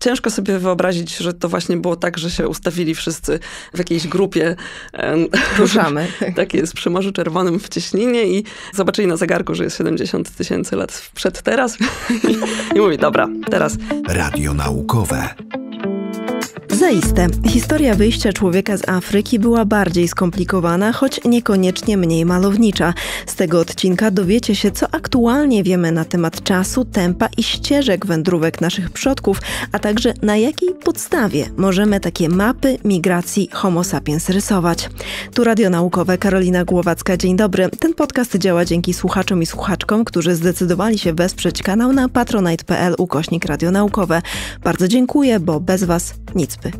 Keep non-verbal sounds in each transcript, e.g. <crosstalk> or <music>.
Ciężko sobie wyobrazić, że to właśnie było tak, że się ustawili wszyscy w jakiejś grupie. <laughs> Ruszamy. <laughs> tak jest, przy Morzu Czerwonym w Cieśninie i zobaczyli na zegarku, że jest 70 tysięcy lat przed teraz. <laughs> I, I mówi, dobra, teraz. Radio naukowe. Zaiste, historia wyjścia człowieka z Afryki była bardziej skomplikowana, choć niekoniecznie mniej malownicza. Z tego odcinka dowiecie się, co aktualnie wiemy na temat czasu, tempa i ścieżek wędrówek naszych przodków, a także na jakiej podstawie możemy takie mapy migracji Homo sapiens rysować. Tu Radio Naukowe Karolina Głowacka, dzień dobry. Ten podcast działa dzięki słuchaczom i słuchaczkom, którzy zdecydowali się wesprzeć kanał na patronite.pl ukośnik Radio Naukowe. Bardzo dziękuję, bo bez Was nic by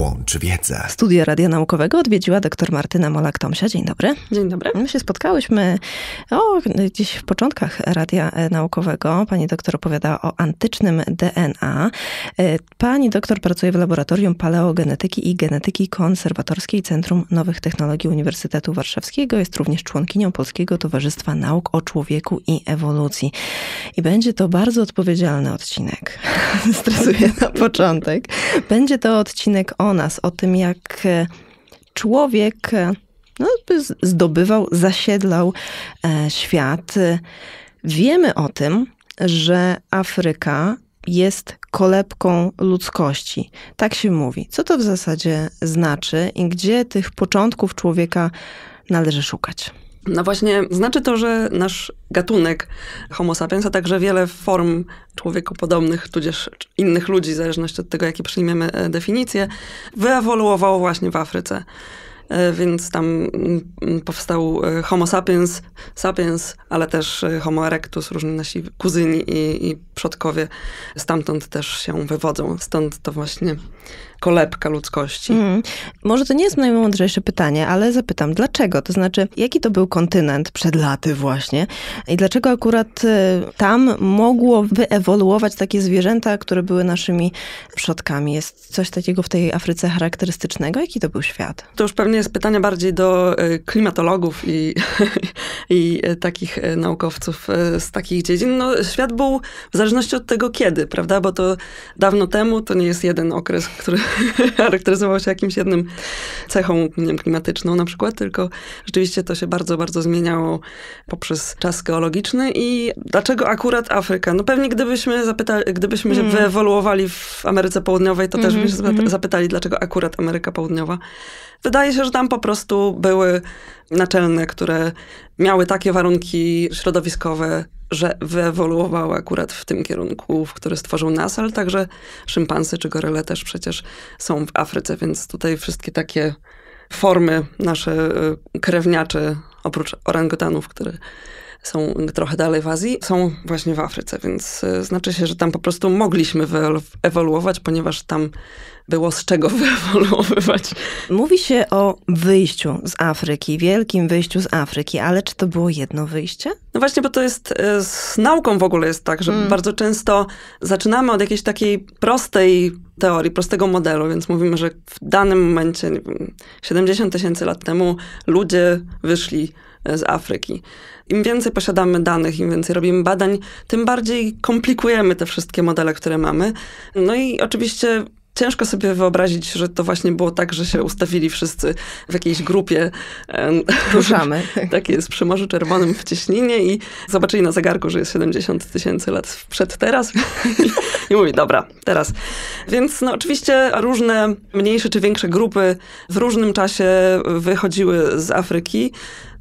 Łącz wiedzę. Studia Radia Naukowego odwiedziła dr Martyna Molak-Tomsia. Dzień dobry. Dzień dobry. My się spotkałyśmy o, gdzieś w początkach Radia e, Naukowego. Pani doktor opowiadała o antycznym DNA. E, pani doktor pracuje w Laboratorium Paleogenetyki i Genetyki Konserwatorskiej Centrum Nowych Technologii Uniwersytetu Warszawskiego. Jest również członkinią Polskiego Towarzystwa Nauk o Człowieku i Ewolucji. I będzie to bardzo odpowiedzialny odcinek. <laughs> Stresuję na początek. Będzie to odcinek o o nas, o tym, jak e, człowiek e, no, zdobywał, zasiedlał e, świat. Wiemy o tym, że Afryka jest kolebką ludzkości. Tak się mówi. Co to w zasadzie znaczy i gdzie tych początków człowieka należy szukać? No właśnie, znaczy to, że nasz gatunek Homo sapiens, a także wiele form człowieku podobnych, tudzież innych ludzi, w zależności od tego, jakie przyjmiemy e, definicje, wyewoluowało właśnie w Afryce. E, więc tam mm, mm, powstał e, Homo sapiens, sapiens, ale też Homo erectus, różni nasi kuzyni i, i przodkowie stamtąd też się wywodzą. Stąd to właśnie kolebka ludzkości. Mm. Może to nie jest najmądrzejsze pytanie, ale zapytam, dlaczego? To znaczy, jaki to był kontynent przed laty właśnie i dlaczego akurat y, tam mogło wyewoluować takie zwierzęta, które były naszymi przodkami? Jest coś takiego w tej Afryce charakterystycznego? Jaki to był świat? To już pewnie jest pytanie bardziej do y, klimatologów i, <laughs> i y, takich naukowców z takich dziedzin. No, świat był w zależności od tego kiedy, prawda? Bo to dawno temu to nie jest jeden okres, który <laughs> charakteryzował się jakimś jednym cechą nie wiem, klimatyczną na przykład, tylko rzeczywiście to się bardzo, bardzo zmieniało poprzez czas geologiczny i dlaczego akurat Afryka? No pewnie gdybyśmy zapytali, gdybyśmy mm. wyewoluowali w Ameryce Południowej, to mm -hmm, też mhm, byśmy mm -hmm. zapytali, dlaczego akurat Ameryka Południowa. Wydaje się, że tam po prostu były naczelne, które miały takie warunki środowiskowe, że wyewoluowały akurat w tym kierunku, w który stworzył nas, ale także szympansy czy goryle też przecież są w Afryce, więc tutaj wszystkie takie formy nasze y, krewniacze, oprócz orangutanów, które są trochę dalej w Azji, są właśnie w Afryce, więc e, znaczy się, że tam po prostu mogliśmy ewoluować, ponieważ tam było z czego <laughs> wyewoluowywać. Mówi się o wyjściu z Afryki, wielkim wyjściu z Afryki, ale czy to było jedno wyjście? No właśnie, bo to jest e, z nauką w ogóle jest tak, że mm. bardzo często zaczynamy od jakiejś takiej prostej teorii, prostego modelu, więc mówimy, że w danym momencie, nie wiem, 70 tysięcy lat temu ludzie wyszli z Afryki. Im więcej posiadamy danych, im więcej robimy badań, tym bardziej komplikujemy te wszystkie modele, które mamy. No i oczywiście Ciężko sobie wyobrazić, że to właśnie było tak, że się ustawili wszyscy w jakiejś grupie. <laughs> Ruszamy. tak jest, przy Morzu Czerwonym w Cieśninie i zobaczyli na zegarku, że jest 70 tysięcy lat przed teraz. I, <laughs> I mówi, dobra, teraz. Więc no oczywiście różne mniejsze czy większe grupy w różnym czasie wychodziły z Afryki.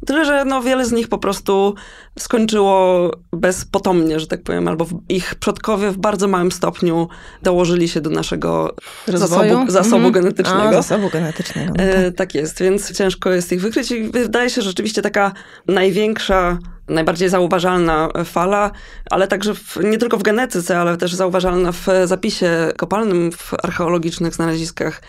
Tyle, że no, wiele z nich po prostu skończyło bezpotomnie, że tak powiem, albo ich przodkowie w bardzo małym stopniu dołożyli się do naszego Rozwoju? zasobu, zasobu mm. genetycznego. A, zasobu genetycznego. No e, tak. E, tak jest, więc ciężko jest ich wykryć i wydaje się, że rzeczywiście taka największa najbardziej zauważalna fala, ale także w, nie tylko w genetyce, ale też zauważalna w zapisie kopalnym w archeologicznych znaleziskach.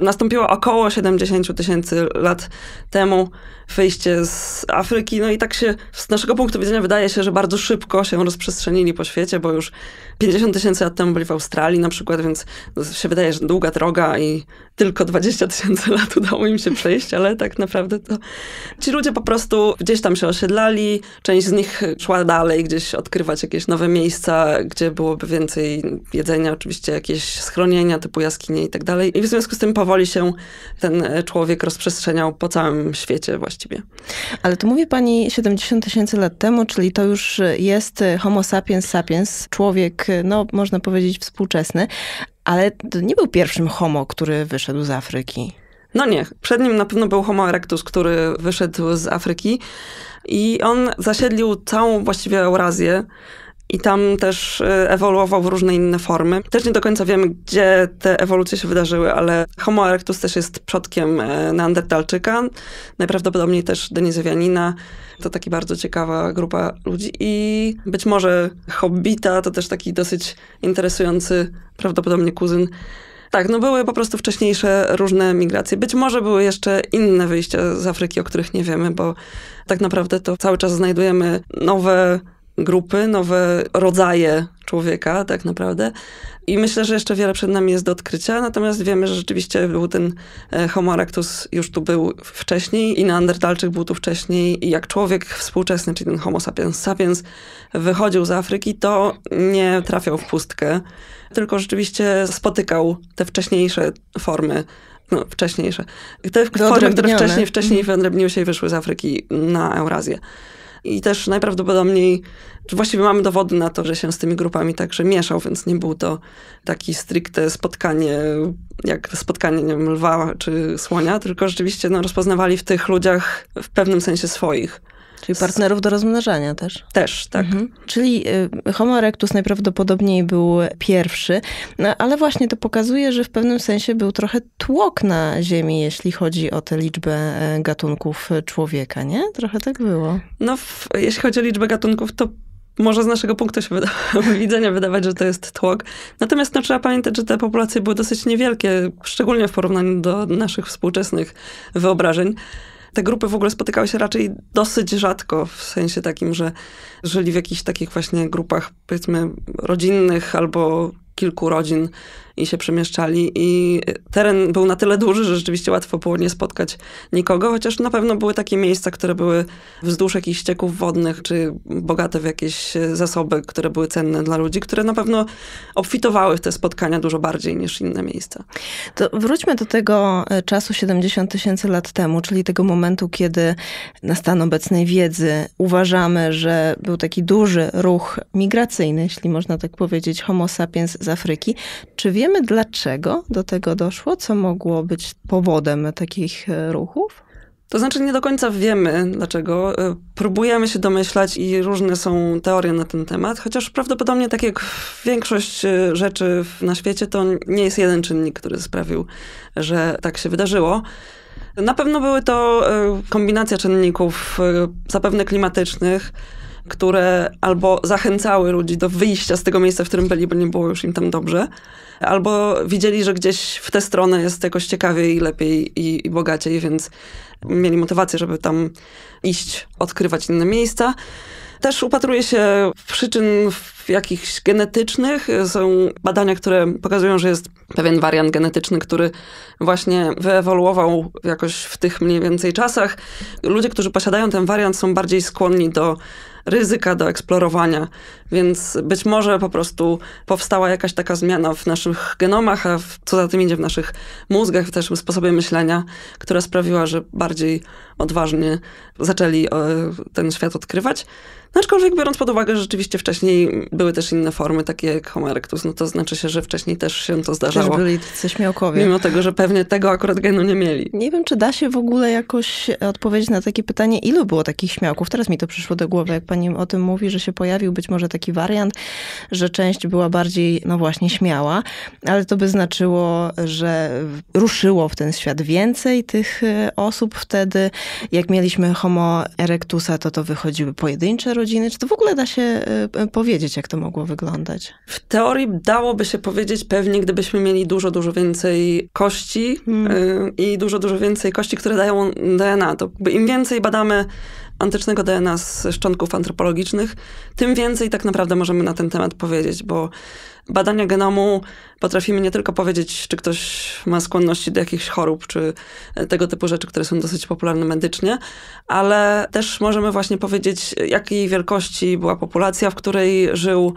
Nastąpiło około 70 tysięcy lat temu wyjście z Afryki. No i tak się z naszego punktu widzenia wydaje się, że bardzo szybko się rozprzestrzenili po świecie, bo już 50 tysięcy lat temu byli w Australii na przykład, więc się wydaje, że długa droga i tylko 20 tysięcy lat udało im się przejść, ale tak naprawdę to ci ludzie po prostu gdzieś tam się osiedlali, część z nich szła dalej gdzieś odkrywać jakieś nowe miejsca, gdzie byłoby więcej jedzenia, oczywiście jakieś schronienia typu jaskinie i tak dalej. I w związku z tym powoli się ten e, człowiek rozprzestrzeniał po całym świecie właściwie. Ale to mówi pani 70 tysięcy lat temu, czyli to już e, jest e, homo sapiens sapiens, człowiek, no można powiedzieć współczesny, ale to nie był pierwszym homo, który wyszedł z Afryki. No nie, przed nim na pewno był Homo erectus, który wyszedł z Afryki i on zasiedlił całą właściwie Eurazję. I tam też y, ewoluował w różne inne formy. Też nie do końca wiemy, gdzie te ewolucje się wydarzyły, ale Homo erectus też jest przodkiem y, Neandertalczyka, najprawdopodobniej też Denizowianina. To taki bardzo ciekawa grupa ludzi. I być może Hobbita to też taki dosyć interesujący, prawdopodobnie kuzyn tak, no były po prostu wcześniejsze różne migracje. Być może były jeszcze inne wyjścia z Afryki, o których nie wiemy, bo tak naprawdę to cały czas znajdujemy nowe grupy, nowe rodzaje człowieka tak naprawdę. I myślę, że jeszcze wiele przed nami jest do odkrycia, natomiast wiemy, że rzeczywiście był ten e, Homo erectus już tu był wcześniej i Neandertalczyk był tu wcześniej i jak człowiek współczesny, czyli ten Homo sapiens sapiens wychodził z Afryki, to nie trafiał w pustkę, tylko rzeczywiście spotykał te wcześniejsze formy no, wcześniejsze. Te formy, które wcześniej, wcześniej mhm. wyodrębniły się i wyszły z Afryki na Eurazję i też najprawdopodobniej, właściwie mamy dowody na to, że się z tymi grupami także mieszał, więc nie był to taki stricte spotkanie, jak spotkanie nie wiem, lwa czy słonia, tylko rzeczywiście no, rozpoznawali w tych ludziach w pewnym sensie swoich. Czyli partnerów do rozmnażania też. Też, tak. Mhm. Czyli y, Homo erectus najprawdopodobniej był pierwszy, no, ale właśnie to pokazuje, że w pewnym sensie był trochę tłok na Ziemi, jeśli chodzi o tę liczbę e, gatunków e, człowieka, nie? Trochę tak było. No, w, jeśli chodzi o liczbę gatunków, to może z naszego punktu się wyda <laughs> widzenia wydawać, że to jest tłok. Natomiast no, trzeba pamiętać, że te populacje były dosyć niewielkie, szczególnie w porównaniu do naszych współczesnych wyobrażeń te grupy w ogóle spotykały się raczej dosyć rzadko, w sensie takim, że żyli w jakichś takich właśnie grupach, powiedzmy, rodzinnych albo kilku rodzin i się przemieszczali. I teren był na tyle duży, że rzeczywiście łatwo było nie spotkać nikogo, chociaż na pewno były takie miejsca, które były wzdłuż jakichś ścieków wodnych, czy bogate w jakieś zasoby, które były cenne dla ludzi, które na pewno obfitowały w te spotkania dużo bardziej niż inne miejsca. To wróćmy do tego e, czasu 70 tysięcy lat temu, czyli tego momentu, kiedy na stan obecnej wiedzy uważamy, że był taki duży ruch migracyjny, jeśli można tak powiedzieć, homo sapiens z Afryki. Czy wiemy, wiemy, dlaczego do tego doszło, co mogło być powodem takich e, ruchów? To znaczy nie do końca wiemy dlaczego. E, próbujemy się domyślać i różne są teorie na ten temat, chociaż prawdopodobnie tak jak większość e, rzeczy na świecie, to nie jest jeden czynnik, który sprawił, że tak się wydarzyło. Na pewno były to kombinacja czynników, zapewne klimatycznych, które albo zachęcały ludzi do wyjścia z tego miejsca, w którym byli, bo nie było już im tam dobrze, albo widzieli, że gdzieś w tę stronę jest jakoś ciekawiej, lepiej i, i bogaciej, więc mieli motywację, żeby tam iść, odkrywać inne miejsca. Też upatruje się przyczyn jakichś genetycznych. Są badania, które pokazują, że jest pewien wariant genetyczny, który właśnie wyewoluował jakoś w tych mniej więcej czasach. Ludzie, którzy posiadają ten wariant, są bardziej skłonni do ryzyka do eksplorowania. Więc być może po prostu powstała jakaś taka zmiana w naszych genomach, a w, co za tym idzie w naszych mózgach, w naszym sposobie myślenia, która sprawiła, że bardziej odważnie zaczęli e, ten świat odkrywać. No aczkolwiek biorąc pod uwagę, że rzeczywiście wcześniej były też inne formy, takie jak Homo erectus, no to znaczy się, że wcześniej też się to zdarzało. Też byli tacy śmiałkowie. Mimo tego, że pewnie tego akurat genu nie mieli. Nie wiem, czy da się w ogóle jakoś odpowiedzieć na takie pytanie, ilu było takich śmiałków? Teraz mi to przyszło do głowy, jak pani pani o tym mówi, że się pojawił być może taki wariant, że część była bardziej, no właśnie, śmiała, ale to by znaczyło, że ruszyło w ten świat więcej tych e, osób wtedy. Jak mieliśmy Homo erectusa, to to wychodziły pojedyncze rodziny. Czy to w ogóle da się e, e, powiedzieć, jak to mogło wyglądać? W teorii dałoby się powiedzieć pewnie, gdybyśmy mieli dużo, dużo więcej kości hmm. i dużo, dużo więcej kości, które dają DNA. To im więcej badamy antycznego DNA z szczątków antropologicznych, tym więcej tak naprawdę możemy na ten temat powiedzieć, bo badania genomu potrafimy nie tylko powiedzieć, czy ktoś ma skłonności do jakichś chorób, czy tego typu rzeczy, które są dosyć popularne medycznie, ale też możemy właśnie powiedzieć, jakiej wielkości była populacja, w której żył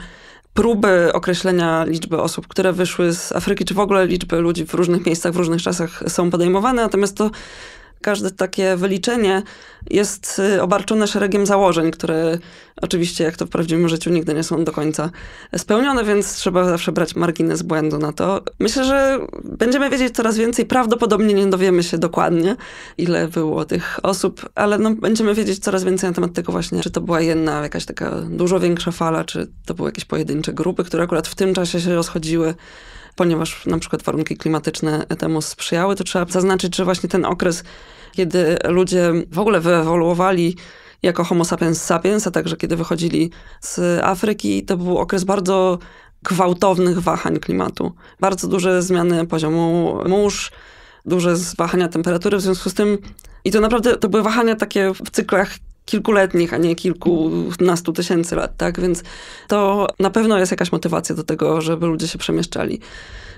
próby określenia liczby osób, które wyszły z Afryki, czy w ogóle liczby ludzi w różnych miejscach, w różnych czasach są podejmowane, natomiast to Każde takie wyliczenie jest y, obarczone szeregiem założeń, które oczywiście, jak to w prawdziwym życiu, nigdy nie są do końca spełnione, więc trzeba zawsze brać margines błędu na to. Myślę, że będziemy wiedzieć coraz więcej. Prawdopodobnie nie dowiemy się dokładnie, ile było tych osób, ale no, będziemy wiedzieć coraz więcej na temat tego właśnie, czy to była jedna jakaś taka dużo większa fala, czy to były jakieś pojedyncze grupy, które akurat w tym czasie się rozchodziły ponieważ na przykład warunki klimatyczne temu sprzyjały, to trzeba zaznaczyć, że właśnie ten okres, kiedy ludzie w ogóle wyewoluowali jako homo sapiens sapiens, a także kiedy wychodzili z Afryki, to był okres bardzo gwałtownych wahań klimatu. Bardzo duże zmiany poziomu mórz, duże wahania temperatury, w związku z tym i to naprawdę to były wahania takie w cyklach kilkuletnich, a nie kilkunastu tysięcy lat, tak? Więc to na pewno jest jakaś motywacja do tego, żeby ludzie się przemieszczali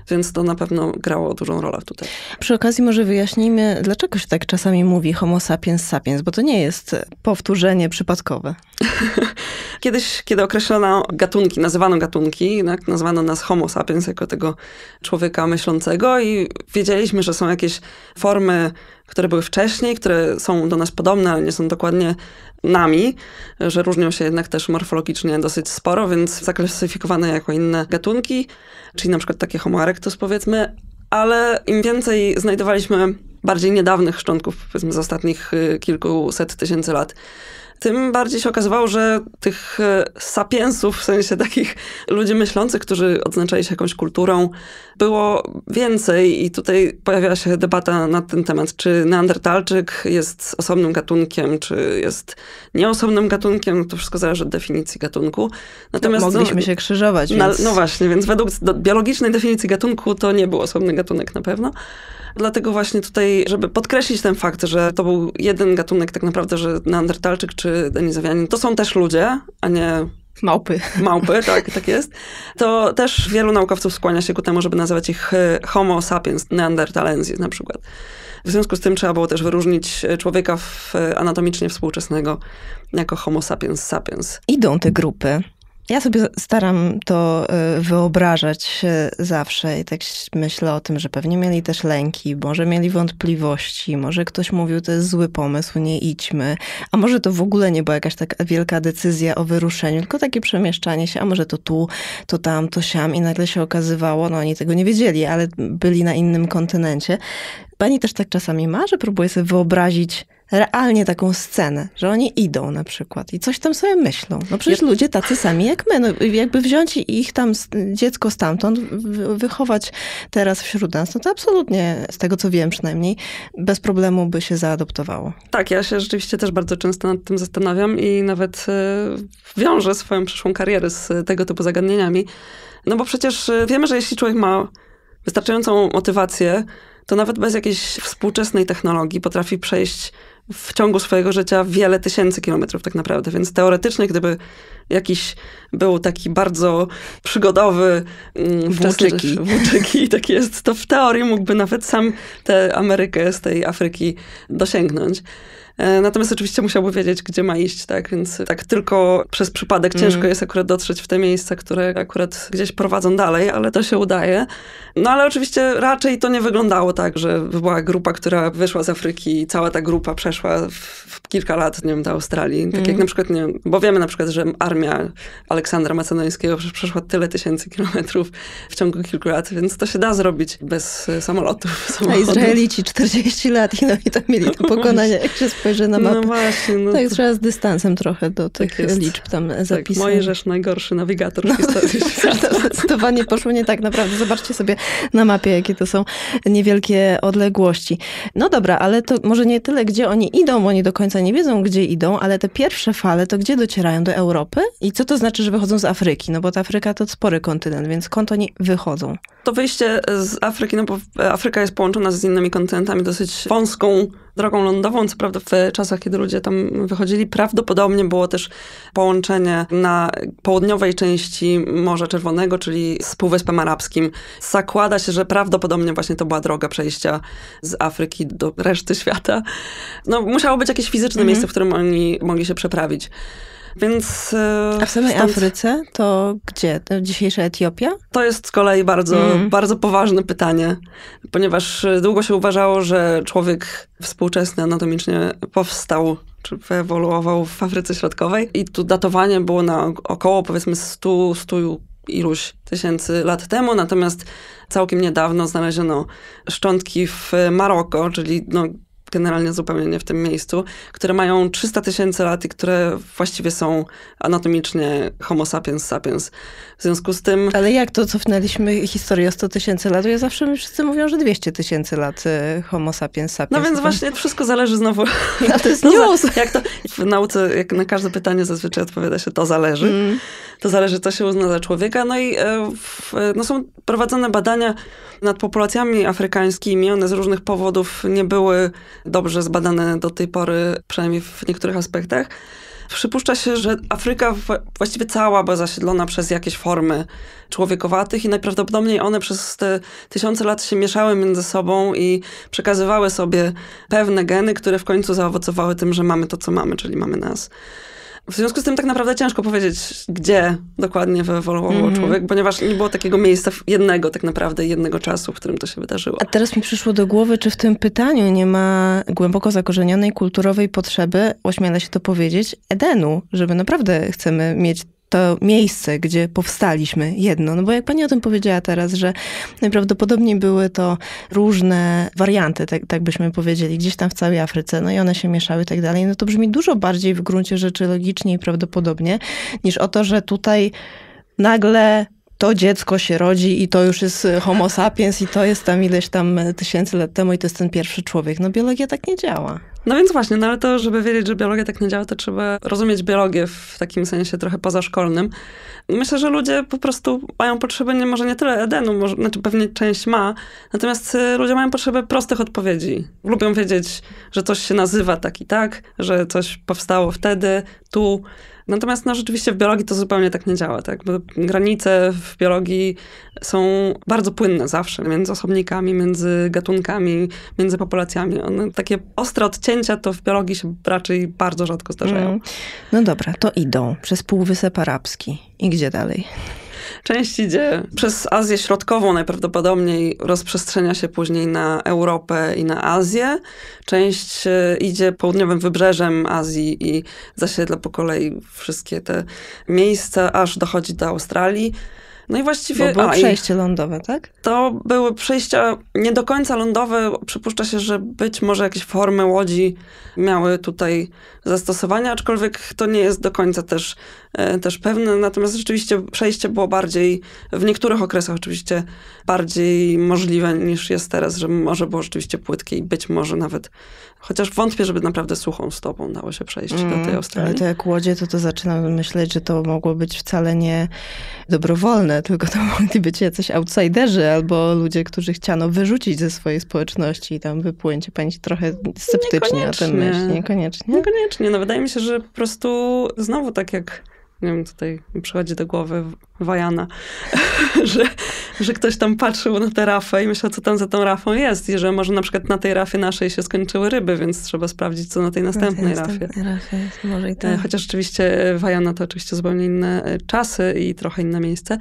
więc to na pewno grało dużą rolę tutaj. Przy okazji może wyjaśnijmy, dlaczego się tak czasami mówi homo sapiens sapiens, bo to nie jest powtórzenie przypadkowe. <laughs> Kiedyś, kiedy określano gatunki, nazywano gatunki, tak, nazwano nas homo sapiens jako tego człowieka myślącego i wiedzieliśmy, że są jakieś formy które były wcześniej, które są do nas podobne, ale nie są dokładnie nami, że różnią się jednak też morfologicznie dosyć sporo, więc zaklasyfikowane jako inne gatunki, czyli na przykład takie Homo erectus powiedzmy, ale im więcej znajdowaliśmy bardziej niedawnych szczątków, powiedzmy z ostatnich y, kilkuset tysięcy lat, tym bardziej się okazywało, że tych e, sapiensów, w sensie takich ludzi myślących, którzy odznaczali się jakąś kulturą, było więcej i tutaj pojawiała się debata na ten temat, czy neandertalczyk jest osobnym gatunkiem, czy jest nieosobnym gatunkiem, to wszystko zależy od definicji gatunku. Natomiast no, mogliśmy no, się krzyżować. Więc... Na, no właśnie, więc według biologicznej definicji gatunku to nie był osobny gatunek na pewno. Dlatego właśnie tutaj, żeby podkreślić ten fakt, że to był jeden gatunek tak naprawdę, że Neandertalczyk czy Denizowianin to są też ludzie, a nie Małpy. Małpy, tak, tak jest. To też wielu naukowców skłania się ku temu, żeby nazywać ich e, homo sapiens, neandertalensis na przykład. W związku z tym trzeba było też wyróżnić e, człowieka e, anatomicznie współczesnego jako homo sapiens sapiens. Idą te grupy. Ja sobie staram to y, wyobrażać y, zawsze i tak myślę o tym, że pewnie mieli też lęki, może mieli wątpliwości, może ktoś mówił, to jest zły pomysł, nie idźmy, a może to w ogóle nie była jakaś taka wielka decyzja o wyruszeniu, tylko takie przemieszczanie się, a może to tu, to tam, to siam i nagle się okazywało, no oni tego nie wiedzieli, ale byli na innym kontynencie. Pani też tak czasami ma, że próbuje sobie wyobrazić realnie taką scenę, że oni idą na przykład i coś tam sobie myślą. No przecież ja... ludzie tacy sami jak my. No, jakby wziąć ich tam, dziecko stamtąd, wychować teraz wśród nas, no to absolutnie, z tego co wiem przynajmniej, bez problemu by się zaadoptowało. Tak, ja się rzeczywiście też bardzo często nad tym zastanawiam i nawet e, wiążę swoją przyszłą karierę z e, tego typu zagadnieniami. No bo przecież e, wiemy, że jeśli człowiek ma wystarczającą motywację, to nawet bez jakiejś współczesnej technologii potrafi przejść w ciągu swojego życia wiele tysięcy kilometrów tak naprawdę, więc teoretycznie, gdyby jakiś był taki bardzo przygodowy mm, włóczyki. <laughs> włóczyki, tak jest, to w teorii mógłby nawet sam tę Amerykę z tej Afryki dosięgnąć. E, natomiast oczywiście musiałby wiedzieć, gdzie ma iść, tak? Więc tak tylko przez przypadek mm. ciężko mm. jest akurat dotrzeć w te miejsca, które akurat gdzieś prowadzą dalej, ale to się udaje. No ale oczywiście raczej to nie wyglądało tak, że była grupa, która wyszła z Afryki i cała ta grupa przeszła w, kilka lat, nie wiem, do Australii. Tak mm. jak mhm. na przykład, nie bo wiemy na przykład, że armia Aleksandra Macedońskiego przeszła tyle tysięcy kilometrów w ciągu kilku lat, więc to się da zrobić bez e, samolotów. <laughs> Samochodów. A Izraelici 40 lat i, no, i to mieli to no pokonanie, jak się spojrzy na no mapę. No właśnie. No tak to... trzeba z dystansem trochę do tak tych tak liczb tam zapisać. Tak, Mojżesz najgorszy nawigator no, w historii <laughs> świata. Zdecydowanie poszło nie tak naprawdę. Zobaczcie sobie na mapie, jakie to są niewielkie odległości. No dobra, ale to może nie tyle, gdzie oni oni idą, bo oni do końca nie wiedzą, gdzie idą, ale te pierwsze fale to gdzie docierają? Do Europy? I co to znaczy, że wychodzą z Afryki? No bo ta Afryka to spory kontynent, więc skąd oni wychodzą? To wyjście z Afryki, no bo Afryka jest połączona z innymi kontynentami dosyć wąską drogą lądową. Co prawda w czasach, kiedy ludzie tam wychodzili, prawdopodobnie było też połączenie na południowej części Morza Czerwonego, czyli z Półwyspem Arabskim. Zakłada się, że prawdopodobnie właśnie to była droga przejścia z Afryki do reszty świata. No, musiało być jakieś fizyczne mhm. miejsce, w którym oni mogli się przeprawić. Więc... E, A w samej stąd... Afryce to gdzie? To dzisiejsza Etiopia? To jest z kolei bardzo, mm. bardzo poważne pytanie, ponieważ e, długo się uważało, że człowiek współczesny anatomicznie powstał czy wyewoluował w Afryce Środkowej i tu datowanie było na około powiedzmy 100, 100 iluś tysięcy lat temu, natomiast całkiem niedawno znaleziono szczątki w Maroko, czyli no, generalnie zupełnie nie w tym miejscu, które mają 300 tysięcy lat i które właściwie są anatomicznie homo sapiens sapiens. W związku z tym... Ale jak to cofnęliśmy historię o 100 tysięcy lat? Ja zawsze mi wszyscy mówią, że 200 tysięcy lat y, homo sapiens sapiens. No więc właśnie wszystko zależy znowu... <laughs> No to jest <laughs> news! jak to, w nauce, jak na każde pytanie zazwyczaj odpowiada się to zależy. Mm. To zależy, co się uzna za człowieka. No i e, w, e, no są prowadzone badania nad populacjami afrykańskimi. One z różnych powodów nie były dobrze zbadane do tej pory, przynajmniej w niektórych aspektach. Przypuszcza się, że Afryka właściwie cała była zasiedlona przez jakieś formy człowiekowatych i najprawdopodobniej one przez te tysiące lat się mieszały między sobą i przekazywały sobie pewne geny, które w końcu zaowocowały tym, że mamy to, co mamy, czyli mamy nas. W związku z tym tak naprawdę ciężko powiedzieć, gdzie dokładnie wywoływał mm -hmm. człowiek, ponieważ nie było takiego miejsca jednego tak naprawdę, jednego czasu, w którym to się wydarzyło. A teraz mi przyszło do głowy, czy w tym pytaniu nie ma głęboko zakorzenionej kulturowej potrzeby, ośmielę się to powiedzieć, Edenu, żeby naprawdę chcemy mieć to miejsce, gdzie powstaliśmy jedno. No bo jak pani o tym powiedziała teraz, że najprawdopodobniej były to różne warianty, tak, tak byśmy powiedzieli, gdzieś tam w całej Afryce, no i one się mieszały i tak dalej, no to brzmi dużo bardziej w gruncie rzeczy logicznie i prawdopodobnie, niż o to, że tutaj nagle to dziecko się rodzi i to już jest homo sapiens i to jest tam ileś tam tysięcy lat temu i to jest ten pierwszy człowiek. No biologia tak nie działa. No więc właśnie, no ale to, żeby wiedzieć, że biologia tak nie działa, to trzeba rozumieć biologię w takim sensie trochę pozaszkolnym. Myślę, że ludzie po prostu mają potrzebę nie, może nie tyle Edenu, może, znaczy pewnie część ma, natomiast y, ludzie mają potrzebę prostych odpowiedzi. Lubią wiedzieć, że coś się nazywa tak i tak, że coś powstało wtedy, tu. Natomiast no, rzeczywiście w biologii to zupełnie tak nie działa. Tak? Bo granice w biologii są bardzo płynne zawsze między osobnikami, między gatunkami, między populacjami. One takie ostre odcienie cięcia to w biologii się raczej bardzo rzadko zdarzają. Mm. No dobra, to idą przez Półwysep Arabski. I gdzie dalej? Część idzie przez Azję Środkową, najprawdopodobniej rozprzestrzenia się później na Europę i na Azję. Część e, idzie południowym wybrzeżem Azji i zasiedla po kolei wszystkie te miejsca, aż dochodzi do Australii. No i właściwie... Bo były a, przejście lądowe, tak? To były przejścia nie do końca lądowe. Przypuszcza się, że być może jakieś formy łodzi miały tutaj zastosowanie, aczkolwiek to nie jest do końca też E, też pewne, natomiast rzeczywiście przejście było bardziej, w niektórych okresach oczywiście bardziej możliwe niż jest teraz, że może było rzeczywiście płytkie i być może nawet, chociaż wątpię, żeby naprawdę suchą stopą dało się przejść mm, do tej mm, Australii. Ale to jak łodzie, to to zaczynam myśleć, że to mogło być wcale nie dobrowolne, tylko to <laughs> mogli być jacyś outsiderzy albo ludzie, którzy chciano wyrzucić ze swojej społeczności i tam i Pani trochę sceptycznie o tym myśli. Niekoniecznie. Niekoniecznie. No wydaje mi się, że po prostu znowu tak jak nie wiem, tutaj mi przychodzi do głowy Wajana, <laughs> że, że ktoś tam patrzył na tę rafę i myślał, co tam za tą rafą jest i że może na przykład na tej rafie naszej się skończyły ryby, więc trzeba sprawdzić, co na tej następnej na tej rafie. rafie może i e, tak. Chociaż oczywiście e, Wajana to oczywiście zupełnie inne e, czasy i trochę inne miejsce.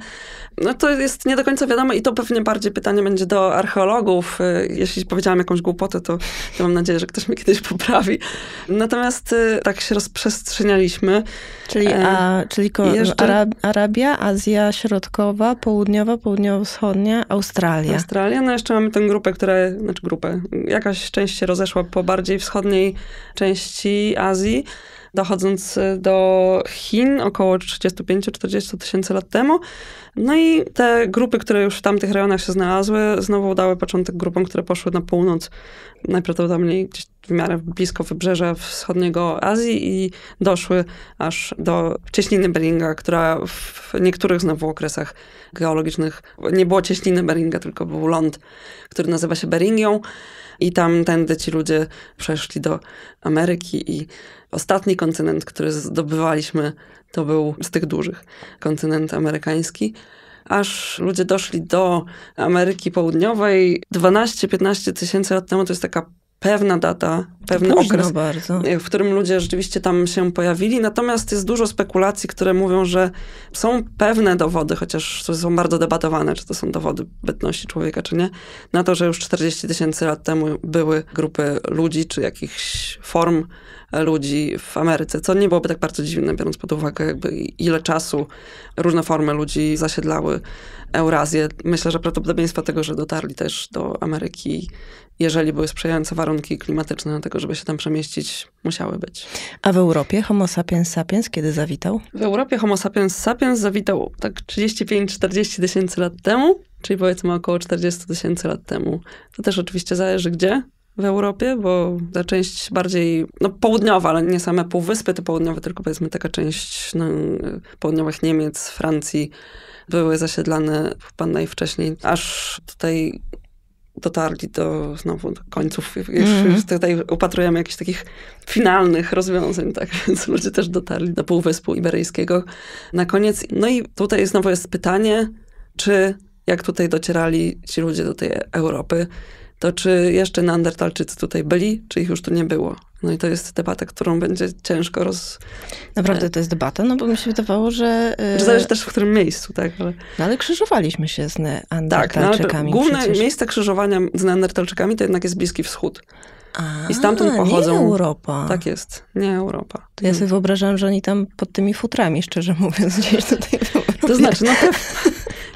No to jest nie do końca wiadomo i to pewnie bardziej pytanie będzie do archeologów. Jeśli powiedziałam jakąś głupotę, to, to mam nadzieję, że ktoś mnie kiedyś poprawi. Natomiast tak się rozprzestrzenialiśmy. Czyli, a, czyli ko- jeszcze... Arabia, Azja, Azja Środkowa, Południowa, Południowo-Wschodnia, Australia. Australia, no jeszcze mamy tę grupę, która, znaczy grupę, jakaś część się rozeszła po bardziej wschodniej części Azji, dochodząc do Chin około 35-40 tysięcy lat temu. No i te grupy, które już w tamtych rejonach się znalazły, znowu dały początek grupom, które poszły na północ, najprawdopodobniej gdzieś w miarę blisko wybrzeża wschodniego Azji i doszły aż do cieśniny Beringa, która w niektórych znowu okresach geologicznych nie było cieśniny Beringa, tylko był ląd, który nazywa się Beringią. I tam tędy ci ludzie przeszli do Ameryki i ostatni kontynent, który zdobywaliśmy, to był z tych dużych kontynent amerykański aż ludzie doszli do Ameryki Południowej 12-15 tysięcy lat temu. To jest taka pewna data, pewny okres, bardzo. w którym ludzie rzeczywiście tam się pojawili. Natomiast jest dużo spekulacji, które mówią, że są pewne dowody, chociaż są bardzo debatowane, czy to są dowody bytności człowieka, czy nie, na to, że już 40 tysięcy lat temu były grupy ludzi, czy jakichś form ludzi w Ameryce, co nie byłoby tak bardzo dziwne, biorąc pod uwagę jakby ile czasu różne formy ludzi zasiedlały Eurazję. Myślę, że prawdopodobieństwo tego, że dotarli też do Ameryki jeżeli były sprzyjające warunki klimatyczne do tego, żeby się tam przemieścić, musiały być. A w Europie Homo sapiens sapiens kiedy zawitał? W Europie Homo sapiens sapiens zawitał tak 35-40 tysięcy lat temu, czyli powiedzmy około 40 tysięcy lat temu. To też oczywiście zależy gdzie w Europie, bo ta część bardziej no, południowa, ale nie same półwyspy te południowe, tylko powiedzmy taka część no, południowych Niemiec, Francji były zasiedlane chyba najwcześniej, aż tutaj dotarli do znowu do końców. Już, mm. już mhm. tutaj upatrujemy jakichś takich finalnych rozwiązań, tak? <laughs> Więc ludzie też dotarli do Półwyspu Iberyjskiego na koniec. No i tutaj znowu jest pytanie, czy jak tutaj docierali ci ludzie do tej Europy, to czy jeszcze Neandertalczycy tutaj byli, czy ich już tu nie było? No i to jest debata, którą będzie ciężko roz... Naprawdę e, to jest debata, no bo mi się wydawało, że... E, że zależy też w którym miejscu, tak? Ale, no ale krzyżowaliśmy się z neandertalczykami. Tak, no, główne przecież. miejsce krzyżowania z neandertalczykami to jednak jest Bliski Wschód. A, I stamtąd pochodzą. Nie Europa. Tak jest, nie Europa. To ja sobie wyobrażam, że oni tam pod tymi futrami, szczerze mówiąc, gdzieś tutaj. To znaczy, no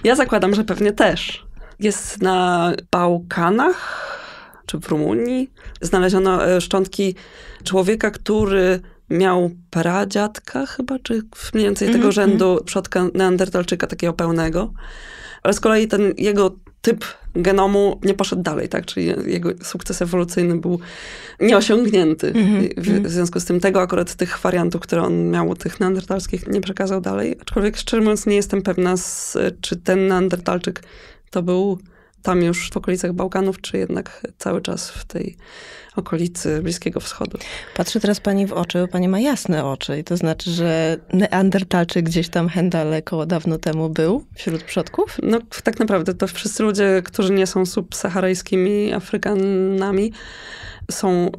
ja zakładam, że pewnie też. Jest na Bałkanach, czy w Rumunii, znaleziono e, szczątki człowieka, który miał pradziadka chyba, czy mniej więcej tego mm -hmm. rzędu mhm. przodka neandertalczyka takiego pełnego. Ale z kolei ten jego typ genomu nie poszedł dalej, tak? Czyli jego sukces ewolucyjny był nieosiągnięty. Mm -hmm. w, w, mhm. związku z tym tego akurat tych wariantów, które on miał, tych neandertalskich, nie przekazał dalej. Aczkolwiek szczerze mówiąc nie jestem pewna, z, czy ten neandertalczyk to był tam już w okolicach Bałkanów, czy jednak cały czas w tej okolicy Bliskiego Wschodu. Patrzę teraz pani w oczy, pani ma jasne oczy i to znaczy, że Neandertalczyk gdzieś tam Hendale koło dawno temu był wśród przodków? No tak naprawdę to wszyscy ludzie, którzy nie są subsaharyjskimi Afrykanami są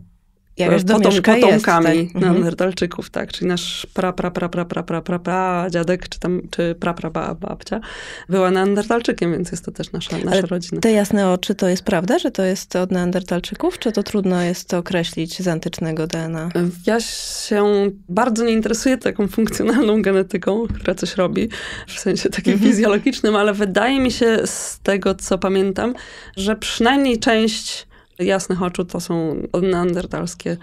ja już e, potom, potomkami jestem. Tak. Mhm. neandertalczyków, tak, czyli nasz pra, pra, pra, pra, pra, pra, pra, pra dziadek, czy tam, czy pra, pra, ba, babcia była neandertalczykiem, więc jest to też nasza, nasza Ale rodzina. te jasne oczy, to jest prawda, że to jest od neandertalczyków, czy to trudno jest to określić z antycznego DNA? Ja się bardzo nie interesuję taką funkcjonalną genetyką, która coś robi, w sensie takim mhm. fizjologicznym, ale wydaje mi się z tego, co pamiętam, że przynajmniej część jasnych oczu to są neandertalskie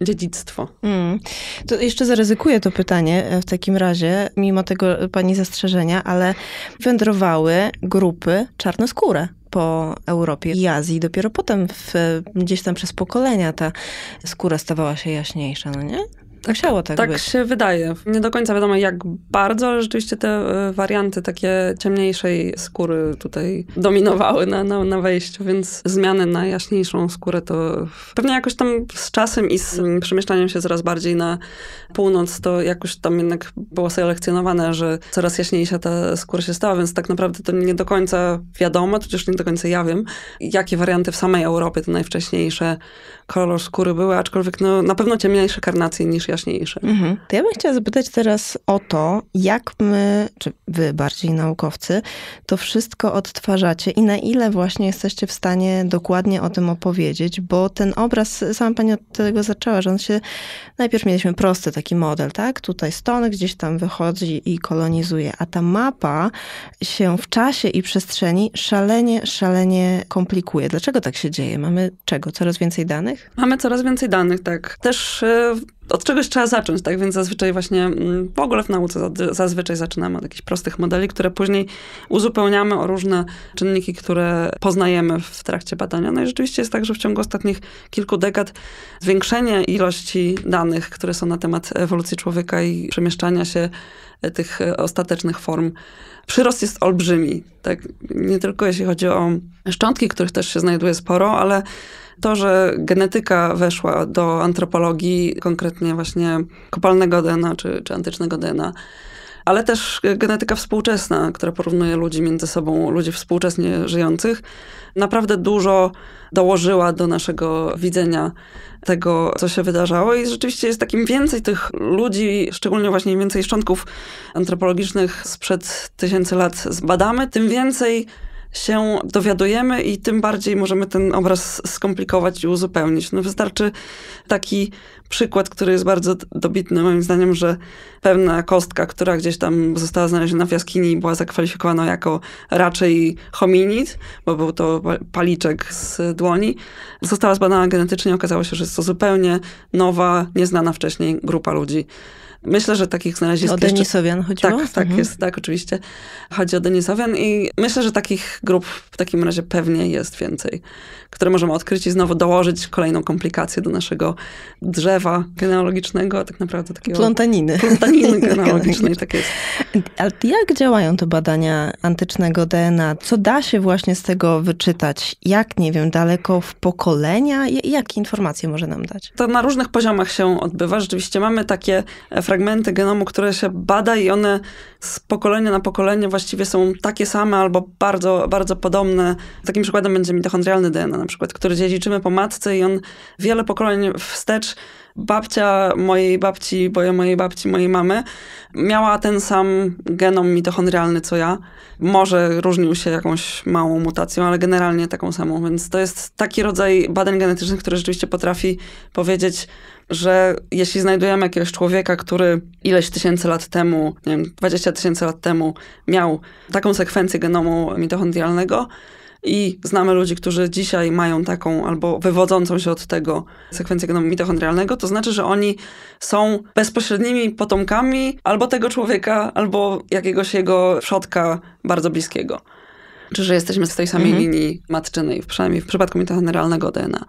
dziedzictwo. Mm. To jeszcze zaryzykuję to pytanie e, w takim razie, mimo tego e, pani zastrzeżenia, ale wędrowały grupy czarnoskóre po Europie i Azji. Dopiero potem w, e, gdzieś tam przez pokolenia ta skóra stawała się jaśniejsza, no nie? Tak chciało tak Tak być. się wydaje. Nie do końca wiadomo jak bardzo, ale rzeczywiście te e, warianty takie ciemniejszej skóry tutaj dominowały na, na, na wejściu, więc zmiany na jaśniejszą skórę to pewnie jakoś tam z czasem i z przemieszczaniem się coraz bardziej na północ, to jakoś tam jednak było selekcjonowane, że coraz jaśniejsza ta skóra się stała, więc tak naprawdę to nie do końca wiadomo, chociaż nie do końca ja wiem, jakie warianty w samej Europie te najwcześniejsze kolor skóry były, aczkolwiek no, na pewno ciemniejsze karnacje niż ja Mhm. To ja bym chciała zapytać teraz o to, jak my, czy wy bardziej naukowcy, to wszystko odtwarzacie i na ile właśnie jesteście w stanie dokładnie o tym opowiedzieć, bo ten obraz, sama pani od tego zaczęła, że on się, najpierw mieliśmy prosty taki model, tak? Tutaj stąd gdzieś tam wychodzi i kolonizuje, a ta mapa się w czasie i przestrzeni szalenie, szalenie komplikuje. Dlaczego tak się dzieje? Mamy czego? Coraz więcej danych? Mamy coraz więcej danych, tak. Też e, od czegoś trzeba zacząć, tak? Więc zazwyczaj właśnie mm, w ogóle w nauce zazwyczaj zaczynamy od jakichś prostych modeli, które później uzupełniamy o różne czynniki, które poznajemy w trakcie badania. No i rzeczywiście jest tak, że w ciągu ostatnich kilku dekad zwiększenie ilości danych, które są na temat ewolucji człowieka i przemieszczania się e, tych e, ostatecznych form. Przyrost jest olbrzymi, tak? Nie tylko jeśli chodzi o szczątki, których też się znajduje sporo, ale to, że genetyka weszła do antropologii, konkretnie właśnie kopalnego DNA czy, czy antycznego DNA, ale też genetyka współczesna, która porównuje ludzi między sobą, ludzi współczesnie żyjących, naprawdę dużo dołożyła do naszego widzenia tego, co się wydarzało. I rzeczywiście jest takim więcej tych ludzi, szczególnie właśnie więcej szczątków antropologicznych sprzed tysięcy lat zbadamy, tym więcej się dowiadujemy i tym bardziej możemy ten obraz skomplikować i uzupełnić. No wystarczy taki przykład, który jest bardzo dobitny moim zdaniem, że pewna kostka, która gdzieś tam została znaleziona w jaskini i była zakwalifikowana jako raczej hominid, bo był to paliczek z dłoni, została zbadana genetycznie. Okazało się, że jest to zupełnie nowa, nieznana wcześniej grupa ludzi. Myślę, że takich znalezisk... O Denisowian jeszcze... chodziło? Tak, tak, mhm. jest, tak, oczywiście. Chodzi o Denisowian i myślę, że takich grup w takim razie pewnie jest więcej, które możemy odkryć i znowu dołożyć kolejną komplikację do naszego drzewa genealogicznego, a tak naprawdę takiego... Plątaniny. Plątaniny <laughs> genealogicznej, tak jest. Ale jak działają te badania antycznego DNA? Co da się właśnie z tego wyczytać? Jak, nie wiem, daleko w pokolenia? Jakie informacje może nam dać? To na różnych poziomach się odbywa. Rzeczywiście mamy takie fragmenty fragmenty genomu, które się bada i one z pokolenia na pokolenie właściwie są takie same albo bardzo, bardzo podobne. Takim przykładem będzie mitochondrialny DNA na przykład, który dziedziczymy po matce i on wiele pokoleń wstecz Babcia mojej babci, bo ja mojej babci, mojej mamy, miała ten sam genom mitochondrialny co ja. Może różnił się jakąś małą mutacją, ale generalnie taką samą. Więc to jest taki rodzaj badań genetycznych, który rzeczywiście potrafi powiedzieć, że jeśli znajdujemy jakiegoś człowieka, który ileś tysięcy lat temu, nie wiem, 20 tysięcy lat temu miał taką sekwencję genomu mitochondrialnego, i znamy ludzi, którzy dzisiaj mają taką albo wywodzącą się od tego sekwencję genomu mitochondrialnego, to znaczy, że oni są bezpośrednimi potomkami albo tego człowieka, albo jakiegoś jego przodka bardzo bliskiego czy że jesteśmy z tej samej mhm. linii matczynej, przynajmniej w przypadku mitochondrialnego DNA.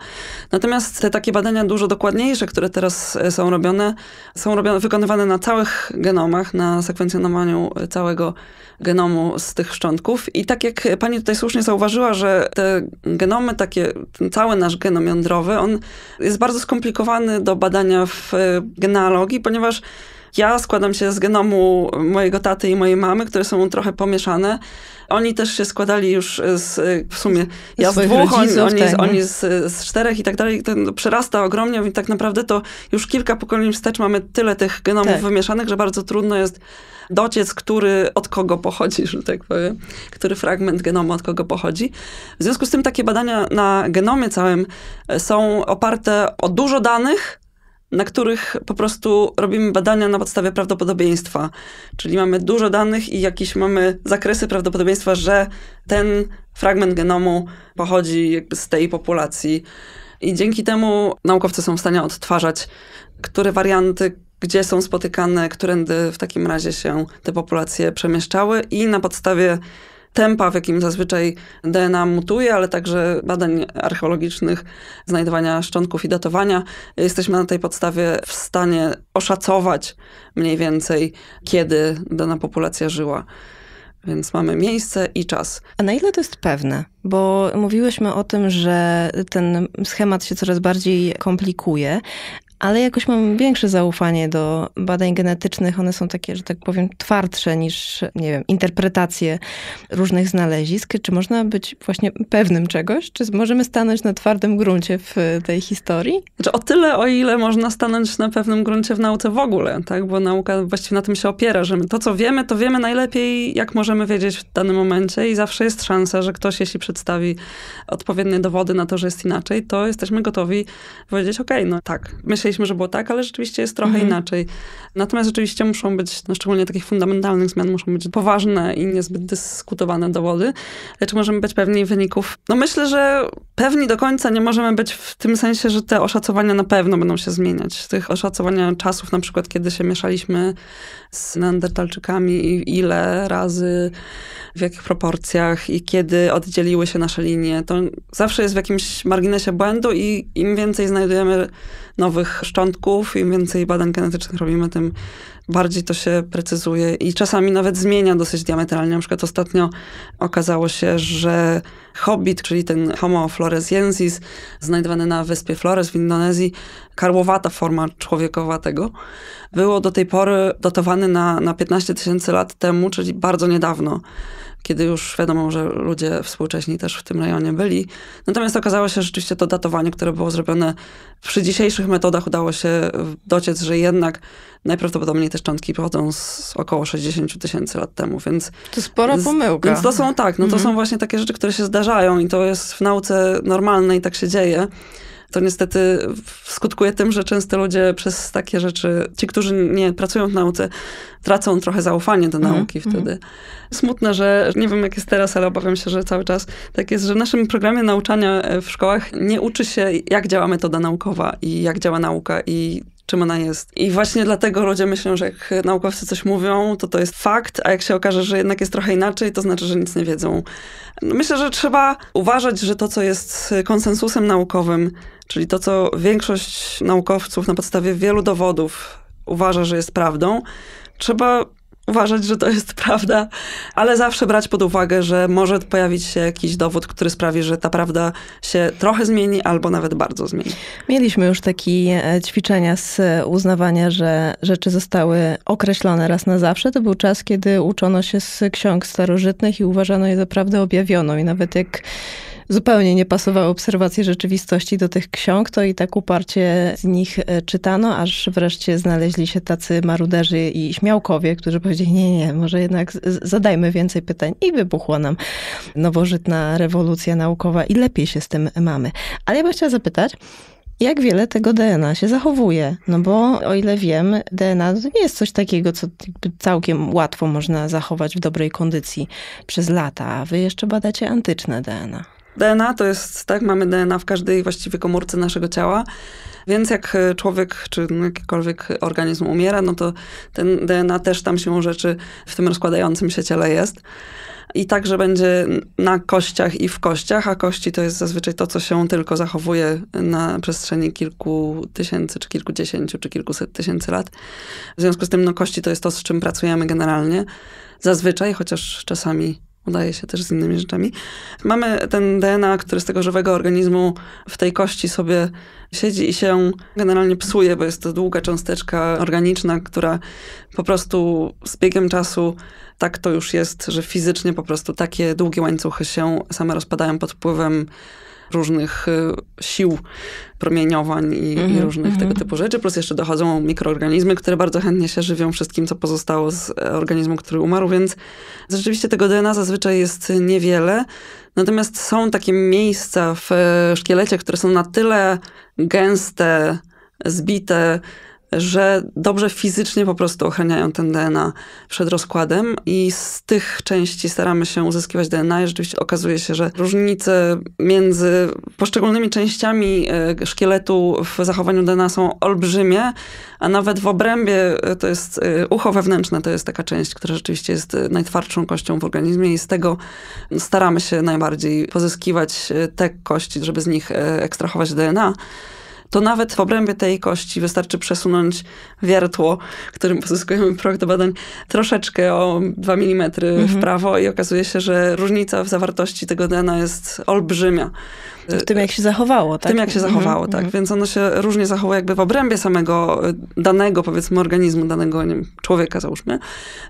Natomiast te takie badania dużo dokładniejsze, które teraz e, są robione, są robione, wykonywane na całych genomach, na sekwencjonowaniu całego genomu z tych szczątków. I tak jak pani tutaj słusznie zauważyła, że te genomy, takie, cały nasz genom jądrowy, on jest bardzo skomplikowany do badania w e, genealogii, ponieważ ja składam się z genomu mojego taty i mojej mamy, które są trochę pomieszane. Oni też się składali już z, w sumie ja z dwóch, rodziców, oni, tak, no. oni z, z, czterech i tak dalej. Ten przerasta ogromnie więc tak naprawdę to już kilka pokoleń wstecz mamy tyle tych genomów tak. wymieszanych, że bardzo trudno jest dociec, który od kogo pochodzi, <laughs> że tak powiem, który fragment genomu od kogo pochodzi. W związku z tym takie badania na genomie całym są oparte o dużo danych, na których po prostu robimy badania na podstawie prawdopodobieństwa. Czyli mamy dużo danych i jakieś mamy zakresy prawdopodobieństwa, że ten fragment genomu pochodzi z tej populacji. I dzięki temu naukowcy są w stanie odtwarzać, które warianty, gdzie są spotykane, którędy w takim razie się te populacje przemieszczały i na podstawie tempa, w jakim zazwyczaj DNA mutuje, ale także badań archeologicznych, znajdowania szczątków i datowania, jesteśmy na tej podstawie w stanie oszacować mniej więcej, kiedy dana populacja żyła. Więc mamy miejsce i czas. A na ile to jest pewne? Bo mówiłyśmy o tym, że ten schemat się coraz bardziej komplikuje, ale jakoś mam większe zaufanie do badań genetycznych. One są takie, że tak powiem, twardsze niż, nie wiem, interpretacje różnych znalezisk. Czy można być właśnie pewnym czegoś? Czy możemy stanąć na twardym gruncie w tej historii? Znaczy, o tyle, o ile można stanąć na pewnym gruncie w nauce w ogóle, tak? Bo nauka właściwie na tym się opiera, że to, co wiemy, to wiemy najlepiej, jak możemy wiedzieć w danym momencie i zawsze jest szansa, że ktoś, jeśli przedstawi odpowiednie dowody na to, że jest inaczej, to jesteśmy gotowi powiedzieć, okej, okay, no tak, myśleliśmy myśleliśmy, że było tak, ale rzeczywiście jest trochę mhm. inaczej. Natomiast rzeczywiście muszą być, no szczególnie takich fundamentalnych zmian, muszą być poważne i niezbyt dyskutowane dowody. Czy możemy być pewni wyników? No myślę, że pewni do końca nie możemy być w tym sensie, że te oszacowania na pewno będą się zmieniać. Tych oszacowania czasów, na przykład kiedy się mieszaliśmy z Neandertalczykami i ile razy, w jakich proporcjach i kiedy oddzieliły się nasze linie, to zawsze jest w jakimś marginesie błędu i im więcej znajdujemy nowych szczątków, im więcej badań genetycznych robimy, tym bardziej to się precyzuje i czasami nawet zmienia dosyć diametralnie. Na przykład ostatnio okazało się, że hobbit, czyli ten Homo floresiensis, znajdowany na wyspie Flores w Indonezji, karłowata forma tego, było do tej pory dotowany na, na 15 tysięcy lat temu, czyli bardzo niedawno kiedy już wiadomo, że ludzie współcześni też w tym rejonie byli. Natomiast okazało się, że rzeczywiście to datowanie, które było zrobione przy dzisiejszych metodach, udało się dociec, że jednak najprawdopodobniej te szczątki pochodzą z około 60 tysięcy lat temu, więc... To spora pomyłka. Więc to są tak, no to mhm. są właśnie takie rzeczy, które się zdarzają i to jest w nauce normalne i tak się dzieje to niestety skutkuje tym, że często ludzie przez takie rzeczy, ci, którzy nie pracują w nauce, tracą trochę zaufanie do mhm, nauki mm, wtedy. Mm. Smutne, że nie wiem jak jest teraz, ale obawiam się, że cały czas tak jest, że w naszym programie nauczania e, w szkołach nie uczy się, jak działa metoda naukowa i jak działa nauka i czym ona jest. I właśnie dlatego ludzie myślą, że jak naukowcy coś mówią, to to jest fakt, a jak się okaże, że jednak jest trochę inaczej, to znaczy, że nic nie wiedzą. No, myślę, że trzeba uważać, że to, co jest konsensusem naukowym, Czyli to, co większość naukowców na podstawie wielu dowodów uważa, że jest prawdą, trzeba uważać, że to jest <laughs> prawda, ale zawsze brać pod uwagę, że może pojawić się jakiś dowód, który sprawi, że ta prawda się trochę zmieni albo nawet bardzo zmieni. Mieliśmy już takie e, ćwiczenia z uznawania, że rzeczy zostały określone raz na zawsze. To był czas, kiedy uczono się z ksiąg starożytnych i uważano je za prawdę objawioną. I nawet jak zupełnie nie pasowały obserwacje rzeczywistości do tych ksiąg, to i tak uparcie z nich e, czytano, aż wreszcie znaleźli się tacy maruderzy i śmiałkowie, którzy powiedzieli, nie, nie, może jednak zadajmy więcej pytań i wybuchła nam nowożytna rewolucja naukowa i lepiej się z tym mamy. Ale ja bym chciała zapytać, jak wiele tego DNA się zachowuje. No bo o ile wiem, DNA to nie jest coś takiego, co całkiem łatwo można zachować w dobrej kondycji przez lata. Wy jeszcze badacie antyczne DNA. DNA to jest, tak, mamy DNA w każdej właściwie komórce naszego ciała, więc jak e, człowiek czy no, jakikolwiek organizm umiera, no to ten DNA też tam się rzeczy w tym rozkładającym się ciele jest. I także będzie na kościach i w kościach, a kości to jest zazwyczaj to, co się tylko zachowuje na przestrzeni kilku tysięcy, czy kilkudziesięciu, czy kilkuset tysięcy lat. W związku z tym, no, kości to jest to, z czym pracujemy generalnie. Zazwyczaj, chociaż czasami udaje się też z innymi rzeczami. Mamy ten DNA, który z tego żywego organizmu w tej kości sobie siedzi i się generalnie psuje, bo jest to długa cząsteczka organiczna, która po prostu z biegiem czasu tak to już jest, że fizycznie po prostu takie długie łańcuchy się same rozpadają pod wpływem różnych y, sił promieniowań i, mm -hmm, i mhm, różnych mm -hmm. tego typu rzeczy, plus jeszcze dochodzą mikroorganizmy, które bardzo chętnie się żywią wszystkim, co pozostało z e, organizmu, który umarł, więc rzeczywiście tego DNA zazwyczaj jest niewiele. Natomiast są takie miejsca w e, szkielecie, które są na tyle gęste, zbite, że dobrze fizycznie po prostu ochraniają ten DNA przed rozkładem i z tych części staramy się uzyskiwać DNA i rzeczywiście okazuje się, że różnice między poszczególnymi częściami e, szkieletu w zachowaniu DNA są olbrzymie, a nawet w obrębie e, to jest e, ucho wewnętrzne, to jest taka część, która rzeczywiście jest najtwardszą kością w organizmie i z tego staramy się najbardziej pozyskiwać te kości, żeby z nich ekstrahować DNA to nawet w obrębie tej kości wystarczy przesunąć wiertło, którym pozyskujemy proch do badań, troszeczkę o 2 mm mhm. w prawo i okazuje się, że różnica w zawartości tego DNA jest olbrzymia. W tym, jak się zachowało, tak? W tym, jak się mhm, zachowało, tak. mhm. tak. Więc ono się różnie zachowuje jakby w obrębie samego y, danego, powiedzmy, organizmu, danego nie wiem, człowieka, załóżmy.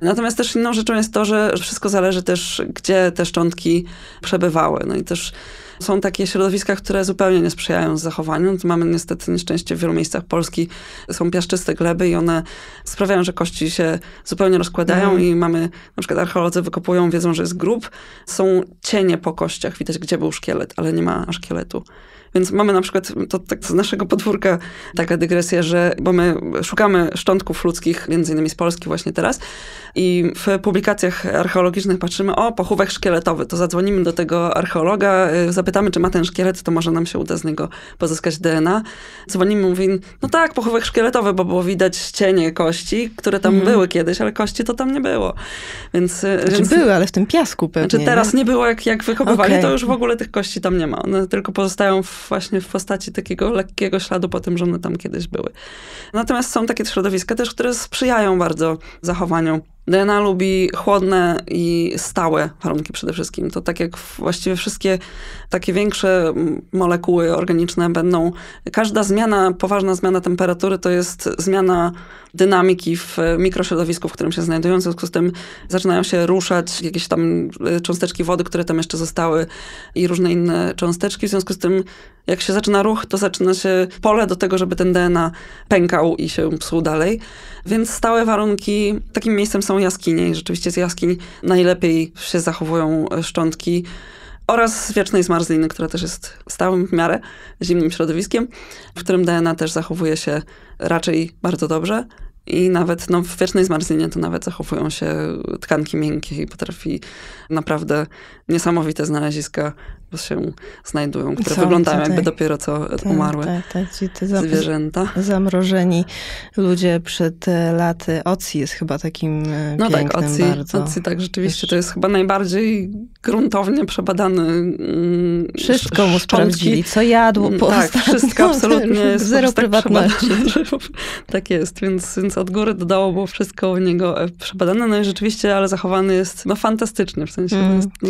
Natomiast też inną rzeczą jest to, że wszystko zależy też, gdzie te szczątki przebywały. No i też są takie środowiska, które zupełnie nie sprzyjają zachowaniu. Mamy niestety nieszczęście w wielu miejscach Polski. Są piaszczyste gleby i one sprawiają, że kości się zupełnie rozkładają mhm. i mamy, na przykład archeolodzy wykopują, wiedzą, że jest grób. Są cienie po kościach, widać gdzie był szkielet, ale nie ma szkieletu. Więc mamy na przykład, to tak z naszego podwórka taka dygresja, że, bo my szukamy szczątków ludzkich, między innymi z Polski właśnie teraz i w publikacjach archeologicznych patrzymy, o, pochówek szkieletowy, to zadzwonimy do tego archeologa, y, zapytamy, czy ma ten szkielet, to może nam się uda z niego pozyskać DNA. Dzwonimy, mówi, no tak, pochówek szkieletowy, bo było widać cienie kości, które tam mm. były kiedyś, ale kości to tam nie było. Więc, y, znaczy więc... były, ale w tym piasku znaczy pewnie. Znaczy teraz nie, nie było, jak, jak wykopywali, okay. to już w ogóle tych kości tam nie ma. One tylko pozostają w właśnie w postaci takiego lekkiego śladu po tym, że one tam kiedyś były. Natomiast są takie środowiska też, które sprzyjają bardzo zachowaniu DNA lubi chłodne i stałe warunki przede wszystkim. To tak jak właściwie wszystkie takie większe molekuły organiczne będą, każda zmiana, poważna zmiana temperatury to jest zmiana dynamiki w mikrośrodowisku, w którym się znajdują. W związku z tym zaczynają się ruszać jakieś tam cząsteczki wody, które tam jeszcze zostały i różne inne cząsteczki. W związku z tym jak się zaczyna ruch, to zaczyna się pole do tego, żeby ten DNA pękał i się psuł dalej. Więc stałe warunki, takim miejscem są jaskinie i rzeczywiście z jaskiń najlepiej się zachowują e, szczątki oraz wiecznej zmarzliny, która też jest stałym w miarę zimnym środowiskiem, w którym DNA też zachowuje się raczej bardzo dobrze. I nawet no, w wiecznej zmarzlinie to nawet zachowują się tkanki miękkie i potrafi naprawdę niesamowite znaleziska się znajdują, które Są, wyglądają tak, jakby dopiero co tak, umarły tak, tak, ci te zwierzęta. Zamrożeni ludzie przed e, laty. Oci jest chyba takim e, No pięknym tak, Oci, bardzo. Oci tak, rzeczywiście Wiesz, to jest chyba najbardziej gruntownie przebadany mm, Wszystko mu sprawdzili, co jadło mm, po Tak, wszystko absolutnie <laughs> jest Zero prywatności. Tak, tak jest, więc, więc od góry do dołu było wszystko u niego e, przebadane. No i rzeczywiście, ale zachowany jest no fantastycznie, w sensie. Mm. Jest, no...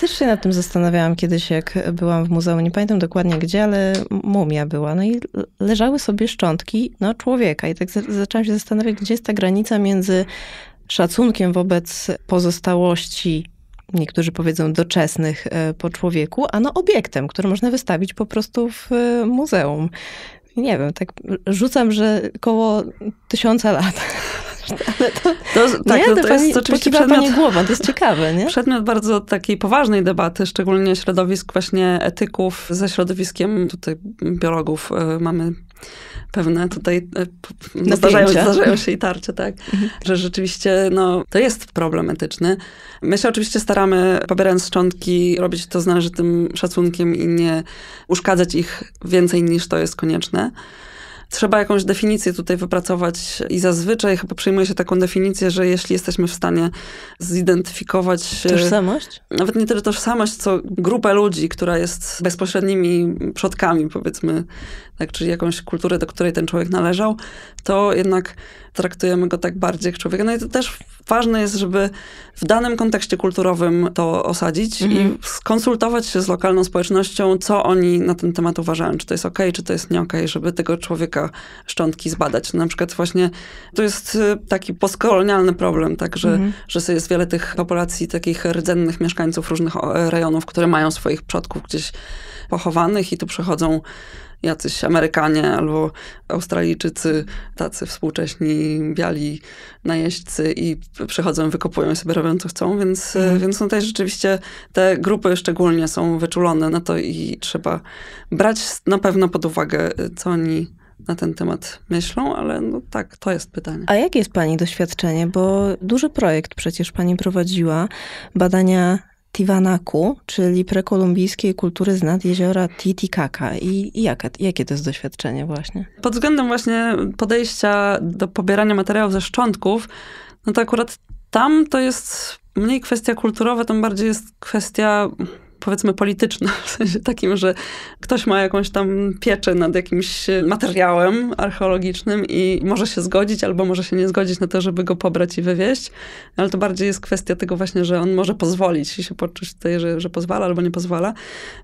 Też się nad tym zastanawiałam kiedyś, kiedyś, jak byłam w muzeum, nie pamiętam dokładnie gdzie, ale mumia była. No i leżały sobie szczątki no, człowieka. I tak zaczęłam się zastanawiać, gdzie jest ta granica między szacunkiem wobec pozostałości niektórzy powiedzą doczesnych e, po człowieku, a no obiektem, który można wystawić po prostu w e, muzeum. Nie wiem, tak rzucam, że koło tysiąca lat. Ale to, tak, nie, to, to, jest oczywiście przedmiot... Pani to jest <laughs> ciekawe, nie? Przedmiot bardzo takiej poważnej debaty, szczególnie środowisk właśnie etyków ze środowiskiem tutaj biologów e, mamy pewne tutaj no, zdarzają, zdarzają, się i tarcie, tak, mhm. że rzeczywiście no, to jest problem etyczny. My się oczywiście staramy, pobierając szczątki, robić to z należytym szacunkiem i nie uszkadzać ich więcej niż to jest konieczne. Trzeba jakąś definicję tutaj wypracować i zazwyczaj chyba przyjmuje się taką definicję, że jeśli jesteśmy w stanie zidentyfikować... E, tożsamość? Nawet nie tyle tożsamość, co grupę ludzi, która jest bezpośrednimi przodkami, powiedzmy, tak, czyli jakąś kulturę, do której ten człowiek należał, to jednak traktujemy go tak bardziej jak człowieka. No i to też ważne jest, żeby w danym kontekście kulturowym to osadzić i mhm. skonsultować się z lokalną społecznością, co oni na ten temat uważają, czy to jest ok, czy to jest nie ok, żeby tego człowieka szczątki zbadać. Na przykład właśnie to jest y, taki postkolonialny problem, tak, że, mhm. że jest wiele tych populacji takich rdzennych mieszkańców różnych e, rejonów, które mają swoich przodków gdzieś pochowanych i tu przychodzą jacyś Amerykanie albo Australijczycy, tacy współcześni biali najeźdźcy i przychodzą, wykopują sobie robią co chcą, więc, e, mhm. więc no tutaj rzeczywiście te grupy szczególnie są wyczulone na to i trzeba brać na pewno pod uwagę, e, co oni na ten temat myślą, ale no tak, to jest pytanie. A jakie jest Pani doświadczenie? Bo duży projekt przecież Pani prowadziła, badania Tiwanaku, czyli prekolumbijskiej kultury z nad jeziora Titicaca. I, i jaka, jakie to jest doświadczenie właśnie? Pod względem właśnie podejścia do pobierania materiałów ze szczątków, no to akurat tam to jest mniej kwestia kulturowa, tam bardziej jest kwestia powiedzmy polityczne <laughs> w sensie takim, że ktoś ma jakąś tam pieczę nad jakimś e, materiałem archeologicznym i może się zgodzić albo może się nie zgodzić na to, żeby go pobrać i wywieźć, no, ale to bardziej jest kwestia tego właśnie, że on może pozwolić i się poczuć tutaj, że, że pozwala albo nie pozwala.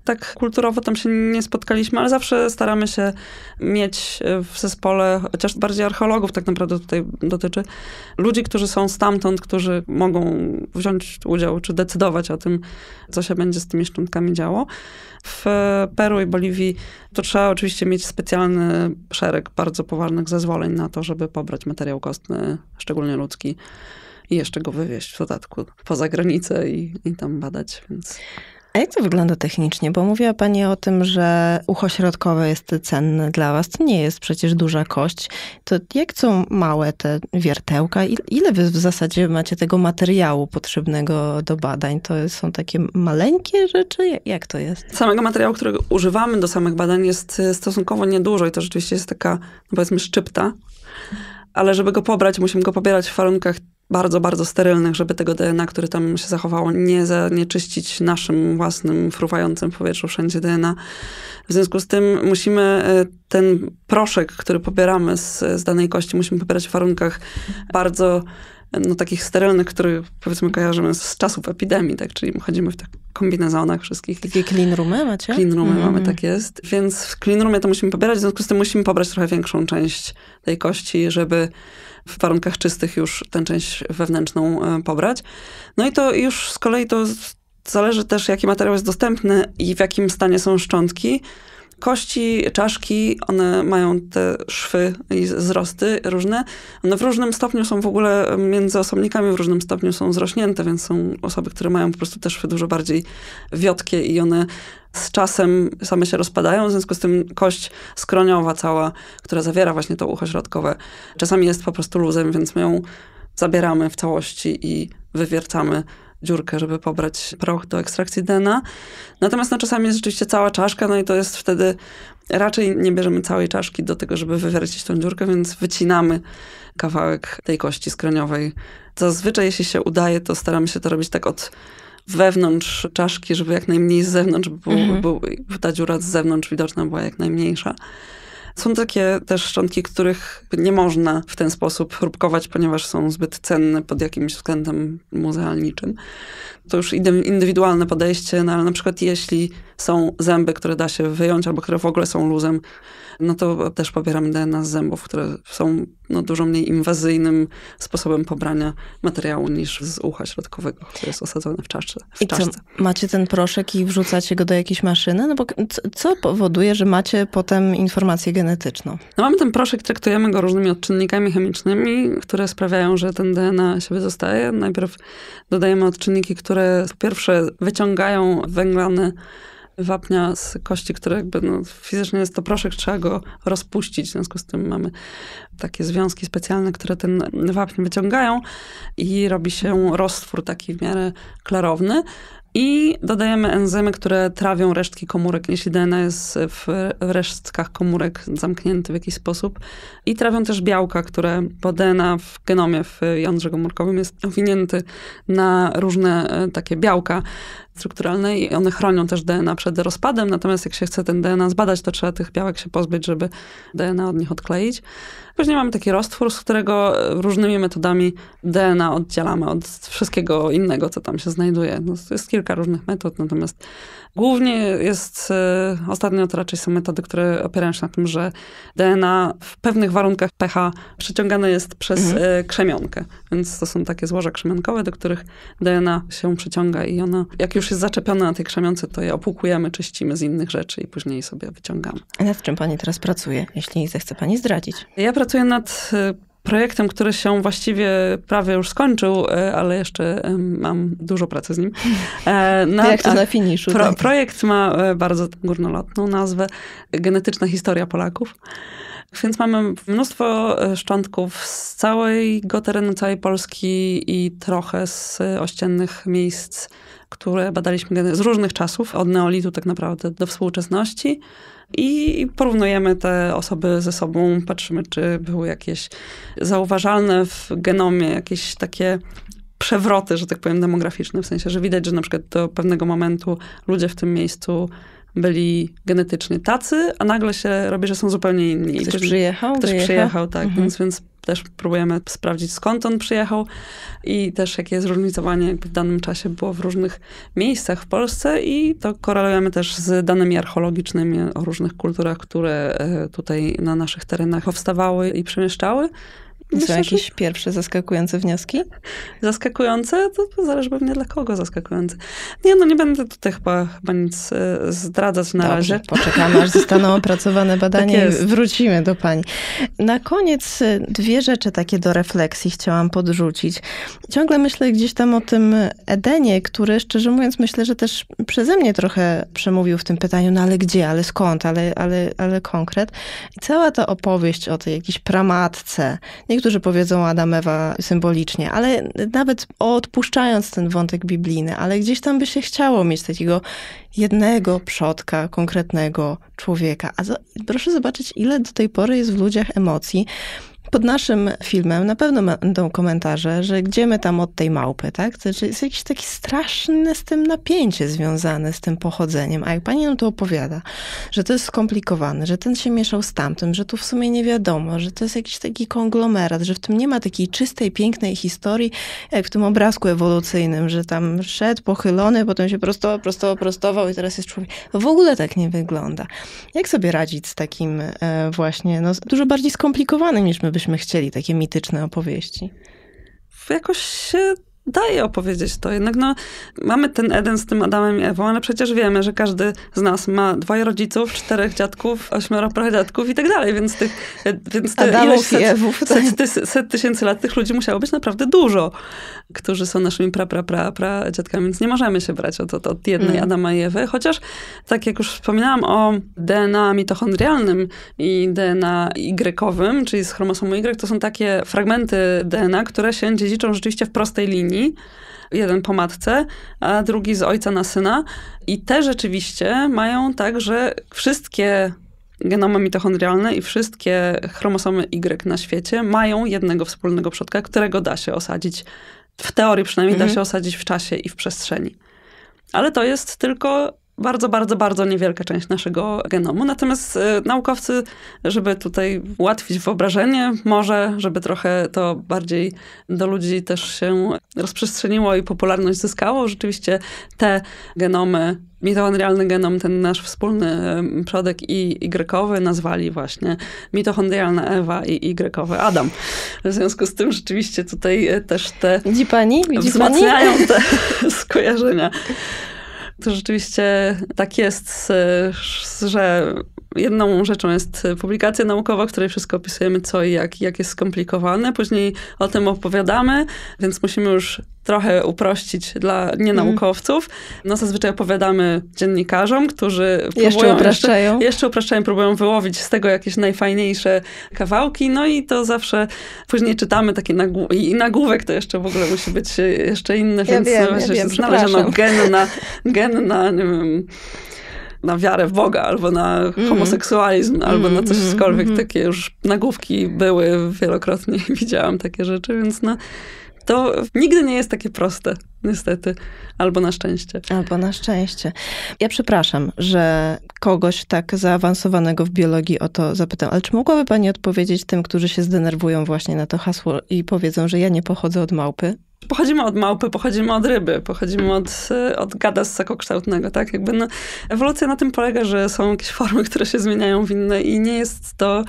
Tak kulturowo tam się nie spotkaliśmy, ale zawsze staramy się mieć e, w zespole, chociaż bardziej archeologów tak naprawdę tutaj dotyczy, ludzi, którzy są stamtąd, którzy mogą wziąć udział czy decydować o tym, co się będzie z tymi szczątkami działo. W Peru i Boliwii to trzeba oczywiście mieć specjalny szereg bardzo poważnych zezwoleń na to, żeby pobrać materiał kostny, szczególnie ludzki i jeszcze go wywieźć w dodatku poza granicę i, i tam badać. Więc... A jak to wygląda technicznie? Bo mówiła Pani o tym, że ucho środkowe jest cenne dla Was. To nie jest przecież duża kość. To jak są małe te wiertełka? Ile Wy w zasadzie macie tego materiału potrzebnego do badań? To są takie maleńkie rzeczy? Jak to jest? Samego materiału, którego używamy do samych badań jest y, stosunkowo niedużo i to rzeczywiście jest taka, no powiedzmy, szczypta ale żeby go pobrać, musimy go pobierać w warunkach bardzo, bardzo sterylnych, żeby tego DNA, które tam się zachowało, nie zanieczyścić naszym własnym, fruwającym w powietrzu wszędzie DNA. W związku z tym musimy e, ten proszek, który pobieramy z, z danej kości, musimy pobierać w warunkach bardzo e, no, takich sterylnych, które powiedzmy kojarzymy z czasów epidemii, tak? Czyli chodzimy w tak kombinezonach wszystkich. Takie clean roomy macie? Clean roomy mm. mamy, tak jest. Więc w clean roomie to musimy pobierać, w związku z tym musimy pobrać trochę większą część tej kości, żeby w warunkach czystych już tę część wewnętrzną e, pobrać. No i to już z kolei to zależy też, jaki materiał jest dostępny i w jakim stanie są szczątki kości, czaszki, one mają te szwy i wzrosty różne. One no, w różnym stopniu są w ogóle między osobnikami, w różnym stopniu są zrośnięte, więc są osoby, które mają po prostu te szwy dużo bardziej wiotkie i one z czasem same się rozpadają, w związku z tym kość skroniowa cała, która zawiera właśnie to ucho środkowe, czasami jest po prostu luzem, więc my ją zabieramy w całości i wywiercamy dziurkę, żeby pobrać proch do ekstrakcji DNA. Natomiast no, czasami jest rzeczywiście cała czaszka, no i to jest wtedy raczej nie bierzemy całej czaszki do tego, żeby wywiercić tą dziurkę, więc wycinamy kawałek tej kości skroniowej. Zazwyczaj, jeśli się udaje, to staramy się to robić tak od wewnątrz czaszki, żeby jak najmniej z zewnątrz, mhm. był, mhm. ta dziura z zewnątrz widoczna była jak najmniejsza. Są takie też szczątki, których nie można w ten sposób próbkować, ponieważ są zbyt cenne pod jakimś względem muzealniczym. To już indywidualne podejście, no ale na przykład jeśli są zęby, które da się wyjąć albo które w ogóle są luzem, no to też pobieram DNA z zębów, które są no, dużo mniej inwazyjnym sposobem pobrania materiału niż z ucha środkowego, które jest osadzone w czaszce. W I co, macie ten proszek i wrzucacie go do jakiejś maszyny? No bo co powoduje, że macie potem informację genetyczną? No mamy ten proszek, traktujemy go różnymi odczynnikami chemicznymi, które sprawiają, że ten DNA siebie zostaje. Najpierw dodajemy odczynniki, które po pierwsze wyciągają węglany wapnia z kości, które jakby no, fizycznie jest to proszek, trzeba go rozpuścić. W związku z tym mamy takie związki specjalne, które ten wapń wyciągają i robi się roztwór taki w miarę klarowny. I dodajemy enzymy, które trawią resztki komórek, jeśli DNA jest w resztkach komórek zamknięty w jakiś sposób. I trawią też białka, które, bo DNA w genomie, w jądrze komórkowym jest owinięty na różne e, takie białka strukturalne i one chronią też DNA przed rozpadem, natomiast jak się chce ten DNA zbadać, to trzeba tych białek się pozbyć, żeby DNA od nich odkleić. Później mamy taki roztwór, z którego e, różnymi metodami DNA oddzielamy od wszystkiego innego, co tam się znajduje. No, jest kilka różnych metod, natomiast głównie jest, e, ostatnio to raczej są metody, które opierają się na tym, że DNA w pewnych warunkach pH przyciągane jest przez mhm. E, krzemionkę. Więc to są takie złoża krzemionkowe, do których DNA się przyciąga i ona, jak już jest zaczepiona na tej krzemionce, to je opłukujemy, czyścimy z innych rzeczy i później sobie wyciągamy. A nad czym pani teraz pracuje, jeśli zechce pani zdradzić? Ja pracuję pracuję nad y, projektem, który się właściwie prawie już skończył, y, ale jeszcze mam dużo pracy z nim. <laughs> E, na, Jak to na finiszu. Pro, tak. Projekt ma e, bardzo górnolotną nazwę Genetyczna historia Polaków. Więc mamy mnóstwo e, szczątków z całego terenu całej Polski i trochę z ościennych miejsc które badaliśmy z różnych czasów, od neolitu tak naprawdę do współczesności i porównujemy te osoby ze sobą, patrzymy, czy były jakieś zauważalne w genomie jakieś takie przewroty, że tak powiem, demograficzne, w sensie, że widać, że na przykład do pewnego momentu ludzie w tym miejscu byli genetycznie tacy, a nagle się robi, że są zupełnie inni. Ktoś, przyjechał? Ktoś wyjechał. przyjechał, tak. Mhm. Więc, więc też próbujemy sprawdzić skąd on przyjechał i też jakie zróżnicowanie różnicowanie w danym czasie było w różnych miejscach w Polsce i to korelujemy też z danymi archeologicznymi o różnych kulturach, które e, tutaj na naszych terenach powstawały i przemieszczały. Myślę, Są jakieś że... pierwsze zaskakujące wnioski? Zaskakujące? To zależy pewnie dla kogo zaskakujące. Nie, no nie będę tutaj chyba, chyba nic e, zdradzać na Dobrze, razie. poczekamy, aż zostaną <laughs> opracowane tak badania tak i wrócimy do pani. Na koniec e, dwie rzeczy takie do refleksji chciałam podrzucić. Ciągle myślę gdzieś tam o tym Edenie, który szczerze mówiąc myślę, że też przeze mnie trochę przemówił w tym pytaniu, no ale gdzie, ale skąd, ale, ale, ale konkret. I cała ta opowieść o tej jakiejś pramatce, nie Niektórzy powiedzą Adam, Ewa symbolicznie, ale nawet odpuszczając ten wątek biblijny, ale gdzieś tam by się chciało mieć takiego jednego przodka, konkretnego człowieka. A za, proszę zobaczyć, ile do tej pory jest w ludziach emocji. Pod naszym filmem na pewno będą komentarze, że gdzie my tam od tej małpy, tak? To znaczy jest jakieś takie straszne z tym napięcie związane z tym pochodzeniem. A jak pani nam to opowiada, że to jest skomplikowane, że ten się mieszał z tamtym, że tu w sumie nie wiadomo, że to jest jakiś taki konglomerat, że w tym nie ma takiej czystej, pięknej historii, jak w tym obrazku ewolucyjnym, że tam szedł pochylony, potem się prostował, prostował, prostował i teraz jest człowiek. W ogóle tak nie wygląda. Jak sobie radzić z takim e, właśnie, no, dużo bardziej skomplikowanym niż my byśmy byśmy chcieli, takie mityczne opowieści? Jakoś się daje opowiedzieć to. Jednak no, mamy ten Eden z tym Adamem i Ewą, ale przecież wiemy, że każdy z nas ma dwoje rodziców, czterech dziadków, ośmioro pradziadków i tak dalej, więc tych więc te Adamów ilość set, Ewów, set, set, tak. set, tysięcy lat tych ludzi musiało być naprawdę dużo, którzy są naszymi pra, pra, pra, pra dziadkami, więc nie możemy się brać od, od, od jednej mm. Adama i Ewy, chociaż tak jak już wspominałam o DNA mitochondrialnym i DNA Y, czyli z chromosomu Y, to są takie fragmenty DNA, które się dziedziczą rzeczywiście w prostej linii jeden po matce, a drugi z ojca na syna. I te rzeczywiście mają tak, że wszystkie genomy mitochondrialne i wszystkie chromosomy Y na świecie mają jednego wspólnego przodka, którego da się osadzić, w teorii przynajmniej mhm. da się osadzić w czasie i w przestrzeni. Ale to jest tylko bardzo, bardzo, bardzo niewielka część naszego genomu. Natomiast y, naukowcy, żeby tutaj ułatwić wyobrażenie, może, żeby trochę to bardziej do ludzi też się rozprzestrzeniło i popularność zyskało, rzeczywiście te genomy mitochondrialny genom, ten nasz wspólny y, przodek i Y nazwali właśnie mitochondrialna Ewa i Y Adam. W związku z tym rzeczywiście tutaj y, też te... Widzi pani? Widzi wzmacniają pani? te <laughs> skojarzenia. To rzeczywiście tak jest, y, że jedną rzeczą jest y, publikacja naukowa, w której wszystko opisujemy, co i jak, jak jest skomplikowane. Później o tym opowiadamy, więc musimy już trochę uprościć dla nienaukowców, no zazwyczaj opowiadamy dziennikarzom, którzy próbują, jeszcze upraszczają. Jeszcze, jeszcze upraszczają, próbują wyłowić z tego jakieś najfajniejsze kawałki, no i to zawsze później czytamy takie nagł- i nagłówek to jeszcze w ogóle musi być jeszcze inny, ja więc wiem, no, ja wiem, znaleziono gen na, gen na nie wiem, na wiarę w Boga, albo na mhm. homoseksualizm, mm. albo na coś mm. Mm. Takie już nagłówki były wielokrotnie, <laughs> widziałam takie rzeczy, więc no, to nigdy nie jest takie proste, niestety, albo na szczęście. Albo na szczęście. Ja przepraszam, że kogoś tak zaawansowanego w biologii o to zapytam, ale czy mogłaby Pani odpowiedzieć tym, którzy się zdenerwują właśnie na to hasło i powiedzą, że ja nie pochodzę od małpy? Pochodzimy od małpy, pochodzimy od ryby, pochodzimy od, e, od gada ssakokształtnego, tak? Jakby no, ewolucja na tym polega, że są jakieś formy, które się zmieniają w inne i nie jest to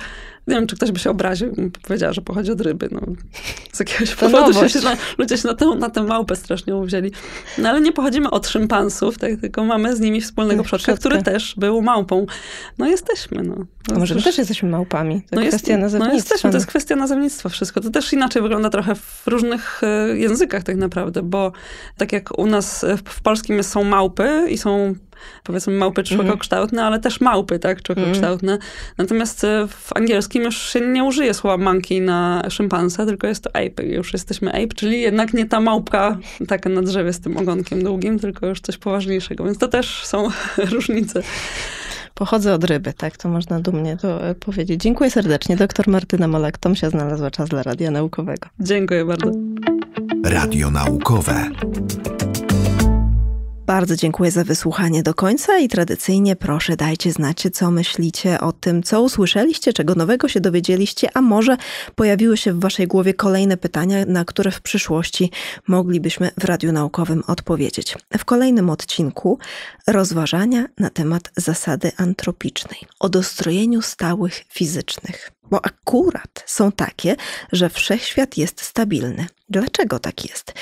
nie wiem, czy ktoś by się obraził i powiedziała, że pochodzi od ryby. No, z jakiegoś to powodu się, się na, ludzie się na tę, na tę małpę strasznie uwzięli. No ale nie pochodzimy od szympansów, tak, tylko mamy z nimi wspólnego tak, przodka, który też był małpą. No jesteśmy, no. No Może my też jesteśmy małpami. To no kwestia no jest, nazewnictwa. No jesteśmy, to jest kwestia nazewnictwa wszystko. To też inaczej wygląda trochę w różnych e, językach tak naprawdę, bo tak jak u nas w polskim jest, są małpy i są powiedzmy małpy mhm. człowiekokształtne, mm. ale też małpy, tak, człowiekokształtne. Mm. Natomiast e, w angielskim już się nie użyje słowa monkey na szympansa, tylko jest to ape. Już jesteśmy ape, czyli jednak nie ta małpka taka na drzewie z tym ogonkiem długim, tylko już coś poważniejszego. Więc to też są <laughs> różnice pochodzę od ryby, tak? To można dumnie to e, powiedzieć. Dziękuję serdecznie. Doktor Martyna Molak, tom się znalazła czas dla Radia Naukowego. Dziękuję bardzo. Radio Naukowe. Bardzo dziękuję za wysłuchanie do końca i tradycyjnie proszę dajcie znać, co myślicie o tym, co usłyszeliście, czego nowego się dowiedzieliście, a może pojawiły się w Waszej głowie kolejne pytania, na które w przyszłości moglibyśmy w Radiu Naukowym odpowiedzieć. W kolejnym odcinku rozważania na temat zasady antropicznej o dostrojeniu stałych fizycznych. Bo akurat są takie, że wszechświat jest stabilny. Dlaczego tak jest?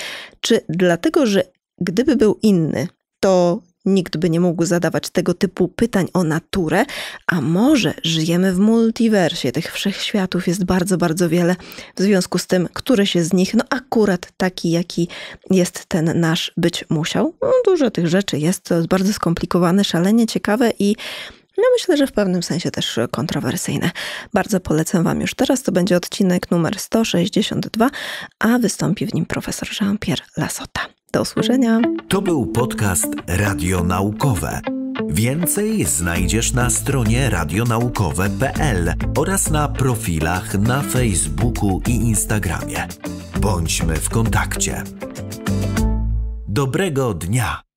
Czy dlatego, że Gdyby był inny, to nikt by nie mógł zadawać tego typu pytań o naturę, a może żyjemy w multiversie, tych wszechświatów jest bardzo, bardzo wiele, w związku z tym, który się z nich, no akurat taki, jaki jest ten nasz być musiał. No, dużo tych rzeczy jest, to jest bardzo skomplikowane, szalenie ciekawe i no myślę, że w pewnym sensie też kontrowersyjne. Bardzo polecam Wam już teraz. To będzie odcinek numer 162, a wystąpi w nim profesor Jean-Pierre Lasota. Do usłyszenia. To był podcast Radio Naukowe. Więcej znajdziesz na stronie radionaukowe.pl oraz na profilach na Facebooku i Instagramie. Bądźmy w kontakcie. Dobrego dnia!